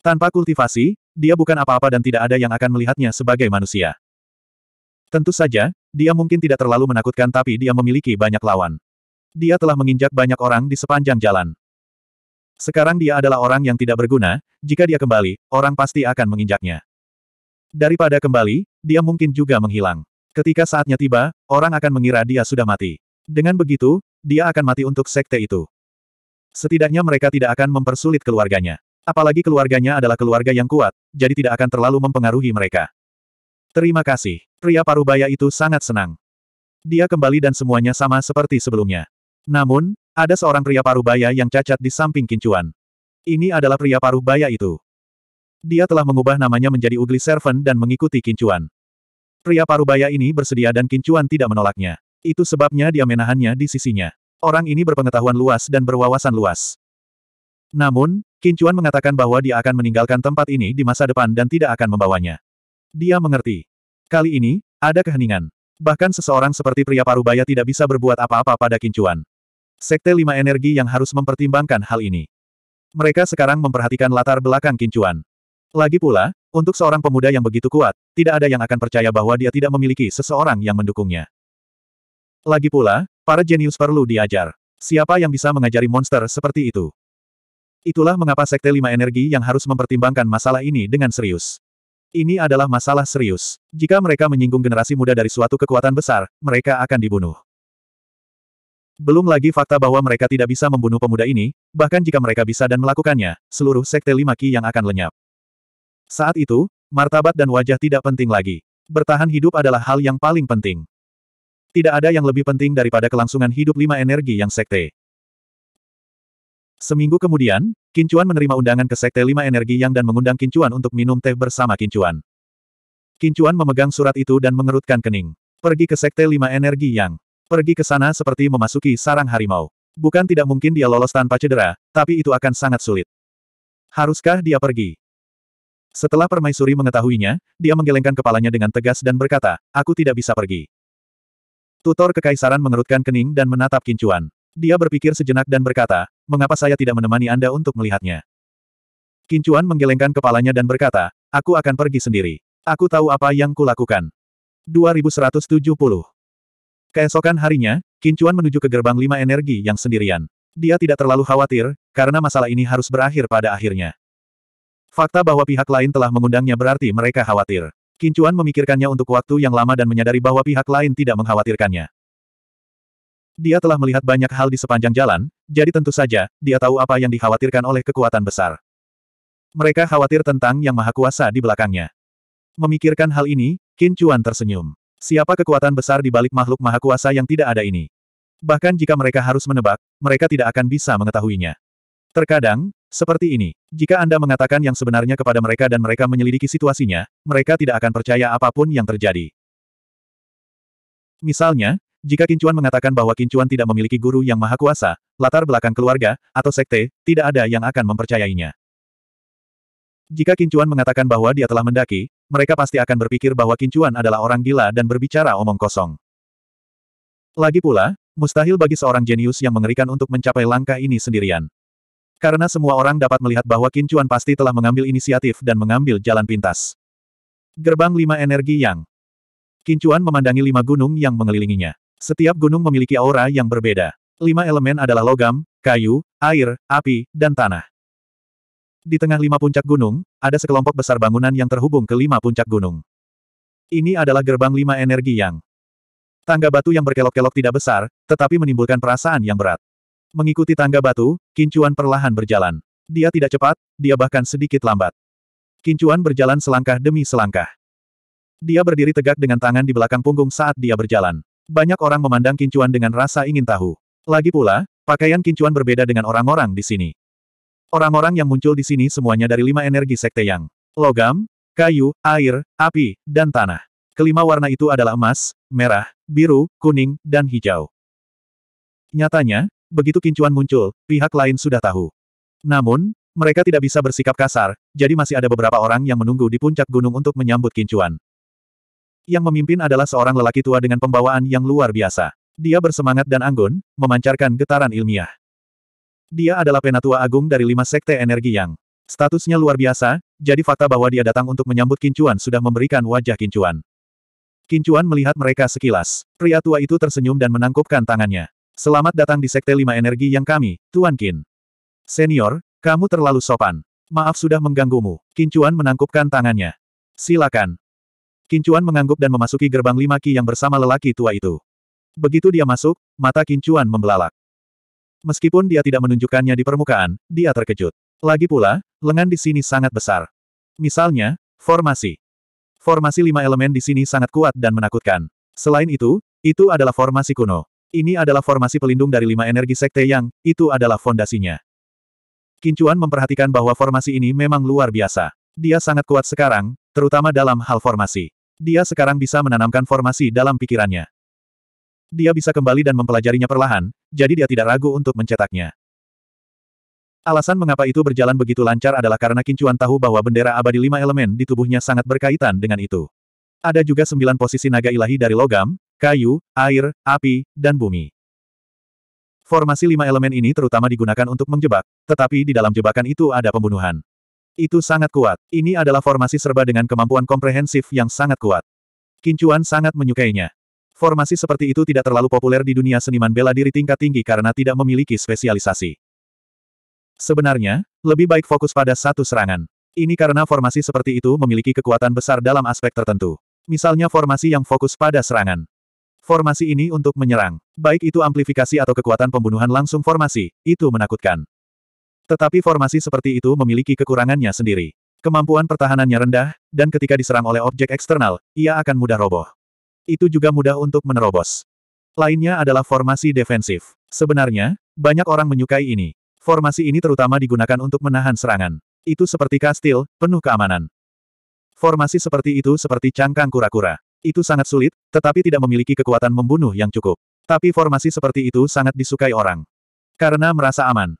Tanpa kultivasi, dia bukan apa-apa dan tidak ada yang akan melihatnya sebagai manusia. Tentu saja, dia mungkin tidak terlalu menakutkan tapi dia memiliki banyak lawan. Dia telah menginjak banyak orang di sepanjang jalan. Sekarang dia adalah orang yang tidak berguna, jika dia kembali, orang pasti akan menginjaknya. Daripada kembali, dia mungkin juga menghilang. Ketika saatnya tiba, orang akan mengira dia sudah mati. Dengan begitu, dia akan mati untuk sekte itu. Setidaknya mereka tidak akan mempersulit keluarganya. Apalagi keluarganya adalah keluarga yang kuat, jadi tidak akan terlalu mempengaruhi mereka. Terima kasih. Pria parubaya itu sangat senang. Dia kembali dan semuanya sama seperti sebelumnya. Namun, ada seorang pria Parubaya yang cacat di samping Kincuan. Ini adalah pria Parubaya itu. Dia telah mengubah namanya menjadi Ugly Servant dan mengikuti Kincuan. Pria Parubaya ini bersedia dan Kincuan tidak menolaknya. Itu sebabnya dia menahannya di sisinya. Orang ini berpengetahuan luas dan berwawasan luas. Namun, Kincuan mengatakan bahwa dia akan meninggalkan tempat ini di masa depan dan tidak akan membawanya. Dia mengerti. Kali ini, ada keheningan. Bahkan seseorang seperti pria Parubaya tidak bisa berbuat apa-apa pada Kincuan. Sekte Lima Energi yang harus mempertimbangkan hal ini. Mereka sekarang memperhatikan latar belakang kincuan. Lagi pula, untuk seorang pemuda yang begitu kuat, tidak ada yang akan percaya bahwa dia tidak memiliki seseorang yang mendukungnya. Lagi pula, para jenius perlu diajar. Siapa yang bisa mengajari monster seperti itu? Itulah mengapa Sekte Lima Energi yang harus mempertimbangkan masalah ini dengan serius. Ini adalah masalah serius. Jika mereka menyinggung generasi muda dari suatu kekuatan besar, mereka akan dibunuh. Belum lagi fakta bahwa mereka tidak bisa membunuh pemuda ini, bahkan jika mereka bisa dan melakukannya, seluruh sekte lima ki yang akan lenyap. Saat itu, martabat dan wajah tidak penting lagi. Bertahan hidup adalah hal yang paling penting. Tidak ada yang lebih penting daripada kelangsungan hidup lima energi yang sekte. Seminggu kemudian, Kincuan menerima undangan ke Sekte Lima Energi Yang dan mengundang Kincuan untuk minum teh bersama Kincuan. Kincuan memegang surat itu dan mengerutkan kening. Pergi ke Sekte Lima Energi Yang. Pergi ke sana seperti memasuki sarang harimau. Bukan tidak mungkin dia lolos tanpa cedera, tapi itu akan sangat sulit. Haruskah dia pergi? Setelah permaisuri mengetahuinya, dia menggelengkan kepalanya dengan tegas dan berkata, aku tidak bisa pergi. Tutor Kekaisaran mengerutkan kening dan menatap Kincuan. Dia berpikir sejenak dan berkata, mengapa saya tidak menemani Anda untuk melihatnya? Kincuan menggelengkan kepalanya dan berkata, aku akan pergi sendiri. Aku tahu apa yang kulakukan. 2170 Keesokan harinya, Kincuan menuju ke gerbang lima energi yang sendirian. Dia tidak terlalu khawatir, karena masalah ini harus berakhir pada akhirnya. Fakta bahwa pihak lain telah mengundangnya berarti mereka khawatir. Kincuan memikirkannya untuk waktu yang lama dan menyadari bahwa pihak lain tidak mengkhawatirkannya. Dia telah melihat banyak hal di sepanjang jalan, jadi tentu saja, dia tahu apa yang dikhawatirkan oleh kekuatan besar. Mereka khawatir tentang Yang Maha Kuasa di belakangnya. Memikirkan hal ini, Kincuan tersenyum. Siapa kekuatan besar di balik makhluk maha kuasa yang tidak ada ini? Bahkan jika mereka harus menebak, mereka tidak akan bisa mengetahuinya. Terkadang, seperti ini, jika Anda mengatakan yang sebenarnya kepada mereka dan mereka menyelidiki situasinya, mereka tidak akan percaya apapun yang terjadi. Misalnya, jika Kincuan mengatakan bahwa Kincuan tidak memiliki guru yang maha kuasa, latar belakang keluarga, atau sekte, tidak ada yang akan mempercayainya. Jika Kincuan mengatakan bahwa dia telah mendaki, mereka pasti akan berpikir bahwa Kincuan adalah orang gila dan berbicara omong kosong. Lagi pula, mustahil bagi seorang jenius yang mengerikan untuk mencapai langkah ini sendirian. Karena semua orang dapat melihat bahwa Kincuan pasti telah mengambil inisiatif dan mengambil jalan pintas. Gerbang lima energi yang Kincuan memandangi lima gunung yang mengelilinginya. Setiap gunung memiliki aura yang berbeda. Lima elemen adalah logam, kayu, air, api, dan tanah. Di tengah lima puncak gunung, ada sekelompok besar bangunan yang terhubung ke lima puncak gunung. Ini adalah gerbang lima energi yang tangga batu yang berkelok-kelok tidak besar, tetapi menimbulkan perasaan yang berat. Mengikuti tangga batu, Kincuan perlahan berjalan. Dia tidak cepat, dia bahkan sedikit lambat. Kincuan berjalan selangkah demi selangkah. Dia berdiri tegak dengan tangan di belakang punggung saat dia berjalan. Banyak orang memandang Kincuan dengan rasa ingin tahu. Lagi pula, pakaian Kincuan berbeda dengan orang-orang di sini. Orang-orang yang muncul di sini semuanya dari lima energi sekte yang logam, kayu, air, api, dan tanah. Kelima warna itu adalah emas, merah, biru, kuning, dan hijau. Nyatanya, begitu kincuan muncul, pihak lain sudah tahu. Namun, mereka tidak bisa bersikap kasar, jadi masih ada beberapa orang yang menunggu di puncak gunung untuk menyambut kincuan. Yang memimpin adalah seorang lelaki tua dengan pembawaan yang luar biasa. Dia bersemangat dan anggun, memancarkan getaran ilmiah. Dia adalah penatua agung dari lima sekte energi yang statusnya luar biasa, jadi fakta bahwa dia datang untuk menyambut Kincuan sudah memberikan wajah Kincuan. Kincuan melihat mereka sekilas. Pria tua itu tersenyum dan menangkupkan tangannya. Selamat datang di Sekte Lima Energi yang kami, Tuan Kin. Senior, kamu terlalu sopan. Maaf sudah mengganggumu. Kincuan menangkupkan tangannya. Silakan. Kincuan mengangguk dan memasuki gerbang lima ki yang bersama lelaki tua itu. Begitu dia masuk, mata Kincuan membelalak. Meskipun dia tidak menunjukkannya di permukaan, dia terkejut. Lagi pula, lengan di sini sangat besar. Misalnya, formasi. Formasi lima elemen di sini sangat kuat dan menakutkan. Selain itu, itu adalah formasi kuno. Ini adalah formasi pelindung dari lima energi sekte yang, itu adalah fondasinya. Kincuan memperhatikan bahwa formasi ini memang luar biasa. Dia sangat kuat sekarang, terutama dalam hal formasi. Dia sekarang bisa menanamkan formasi dalam pikirannya dia bisa kembali dan mempelajarinya perlahan, jadi dia tidak ragu untuk mencetaknya. Alasan mengapa itu berjalan begitu lancar adalah karena Kincuan tahu bahwa bendera abadi lima elemen di tubuhnya sangat berkaitan dengan itu. Ada juga sembilan posisi naga ilahi dari logam, kayu, air, api, dan bumi. Formasi lima elemen ini terutama digunakan untuk menjebak, tetapi di dalam jebakan itu ada pembunuhan. Itu sangat kuat. Ini adalah formasi serba dengan kemampuan komprehensif yang sangat kuat. Kincuan sangat menyukainya. Formasi seperti itu tidak terlalu populer di dunia seniman bela diri tingkat tinggi karena tidak memiliki spesialisasi. Sebenarnya, lebih baik fokus pada satu serangan. Ini karena formasi seperti itu memiliki kekuatan besar dalam aspek tertentu. Misalnya formasi yang fokus pada serangan. Formasi ini untuk menyerang. Baik itu amplifikasi atau kekuatan pembunuhan langsung formasi, itu menakutkan. Tetapi formasi seperti itu memiliki kekurangannya sendiri. Kemampuan pertahanannya rendah, dan ketika diserang oleh objek eksternal, ia akan mudah roboh itu juga mudah untuk menerobos. Lainnya adalah formasi defensif. Sebenarnya, banyak orang menyukai ini. Formasi ini terutama digunakan untuk menahan serangan. Itu seperti kastil, penuh keamanan. Formasi seperti itu seperti cangkang kura-kura. Itu sangat sulit, tetapi tidak memiliki kekuatan membunuh yang cukup. Tapi formasi seperti itu sangat disukai orang. Karena merasa aman.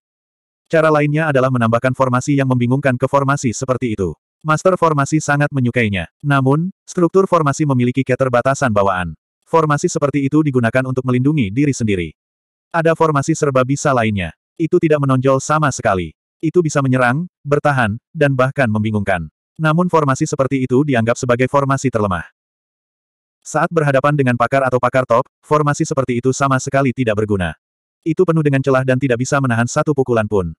Cara lainnya adalah menambahkan formasi yang membingungkan ke formasi seperti itu. Master formasi sangat menyukainya. Namun, struktur formasi memiliki keterbatasan bawaan. Formasi seperti itu digunakan untuk melindungi diri sendiri. Ada formasi serba bisa lainnya. Itu tidak menonjol sama sekali. Itu bisa menyerang, bertahan, dan bahkan membingungkan. Namun formasi seperti itu dianggap sebagai formasi terlemah. Saat berhadapan dengan pakar atau pakar top, formasi seperti itu sama sekali tidak berguna. Itu penuh dengan celah dan tidak bisa menahan satu pukulan pun.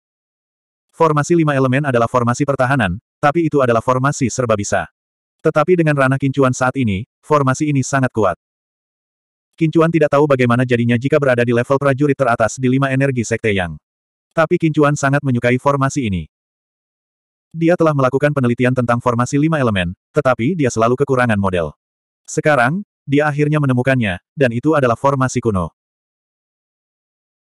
Formasi lima elemen adalah formasi pertahanan, tapi itu adalah formasi serba bisa. Tetapi dengan ranah kincuan saat ini, formasi ini sangat kuat. Kincuan tidak tahu bagaimana jadinya jika berada di level prajurit teratas di lima energi sekte yang. Tapi Kincuan sangat menyukai formasi ini. Dia telah melakukan penelitian tentang formasi lima elemen, tetapi dia selalu kekurangan model. Sekarang, dia akhirnya menemukannya, dan itu adalah formasi kuno.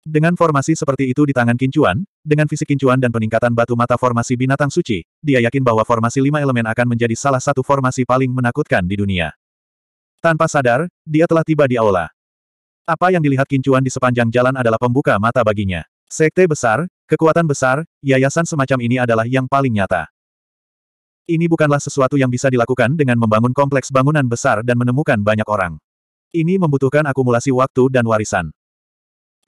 Dengan formasi seperti itu di tangan Kincuan, dengan fisik Kincuan dan peningkatan batu mata formasi binatang suci, dia yakin bahwa formasi lima elemen akan menjadi salah satu formasi paling menakutkan di dunia. Tanpa sadar, dia telah tiba di aula. Apa yang dilihat Kincuan di sepanjang jalan adalah pembuka mata baginya. Sekte besar, kekuatan besar, yayasan semacam ini adalah yang paling nyata. Ini bukanlah sesuatu yang bisa dilakukan dengan membangun kompleks bangunan besar dan menemukan banyak orang. Ini membutuhkan akumulasi waktu dan warisan.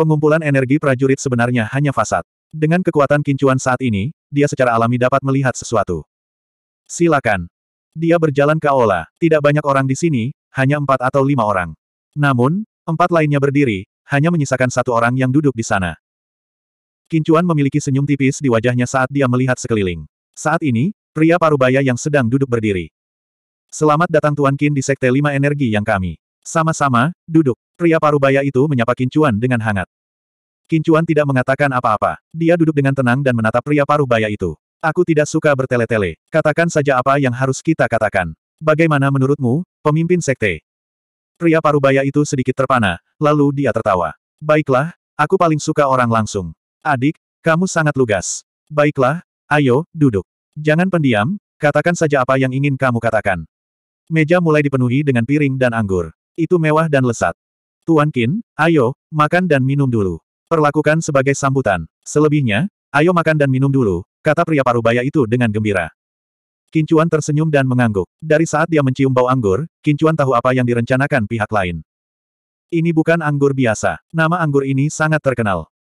Pengumpulan energi prajurit sebenarnya hanya fasad. Dengan kekuatan kincuan saat ini, dia secara alami dapat melihat sesuatu. Silakan. Dia berjalan ke aula. Tidak banyak orang di sini, hanya empat atau lima orang. Namun, empat lainnya berdiri, hanya menyisakan satu orang yang duduk di sana. Kincuan memiliki senyum tipis di wajahnya saat dia melihat sekeliling. Saat ini, pria parubaya yang sedang duduk berdiri. Selamat datang Tuan Kin di Sekte Lima Energi yang kami. Sama-sama, duduk. Pria parubaya itu menyapa Kincuan dengan hangat. Kincuan tidak mengatakan apa-apa. Dia duduk dengan tenang dan menatap pria parubaya itu. Aku tidak suka bertele-tele. Katakan saja apa yang harus kita katakan. Bagaimana menurutmu, pemimpin sekte? Pria parubaya itu sedikit terpana, lalu dia tertawa. Baiklah, aku paling suka orang langsung. Adik, kamu sangat lugas. Baiklah, ayo, duduk. Jangan pendiam, katakan saja apa yang ingin kamu katakan. Meja mulai dipenuhi dengan piring dan anggur. Itu mewah dan lesat. Tuan Kin, ayo, makan dan minum dulu. Perlakukan sebagai sambutan. Selebihnya, ayo makan dan minum dulu, kata pria parubaya itu dengan gembira. Kincuan tersenyum dan mengangguk. Dari saat dia mencium bau anggur, Kincuan tahu apa yang direncanakan pihak lain. Ini bukan anggur biasa. Nama anggur ini sangat terkenal.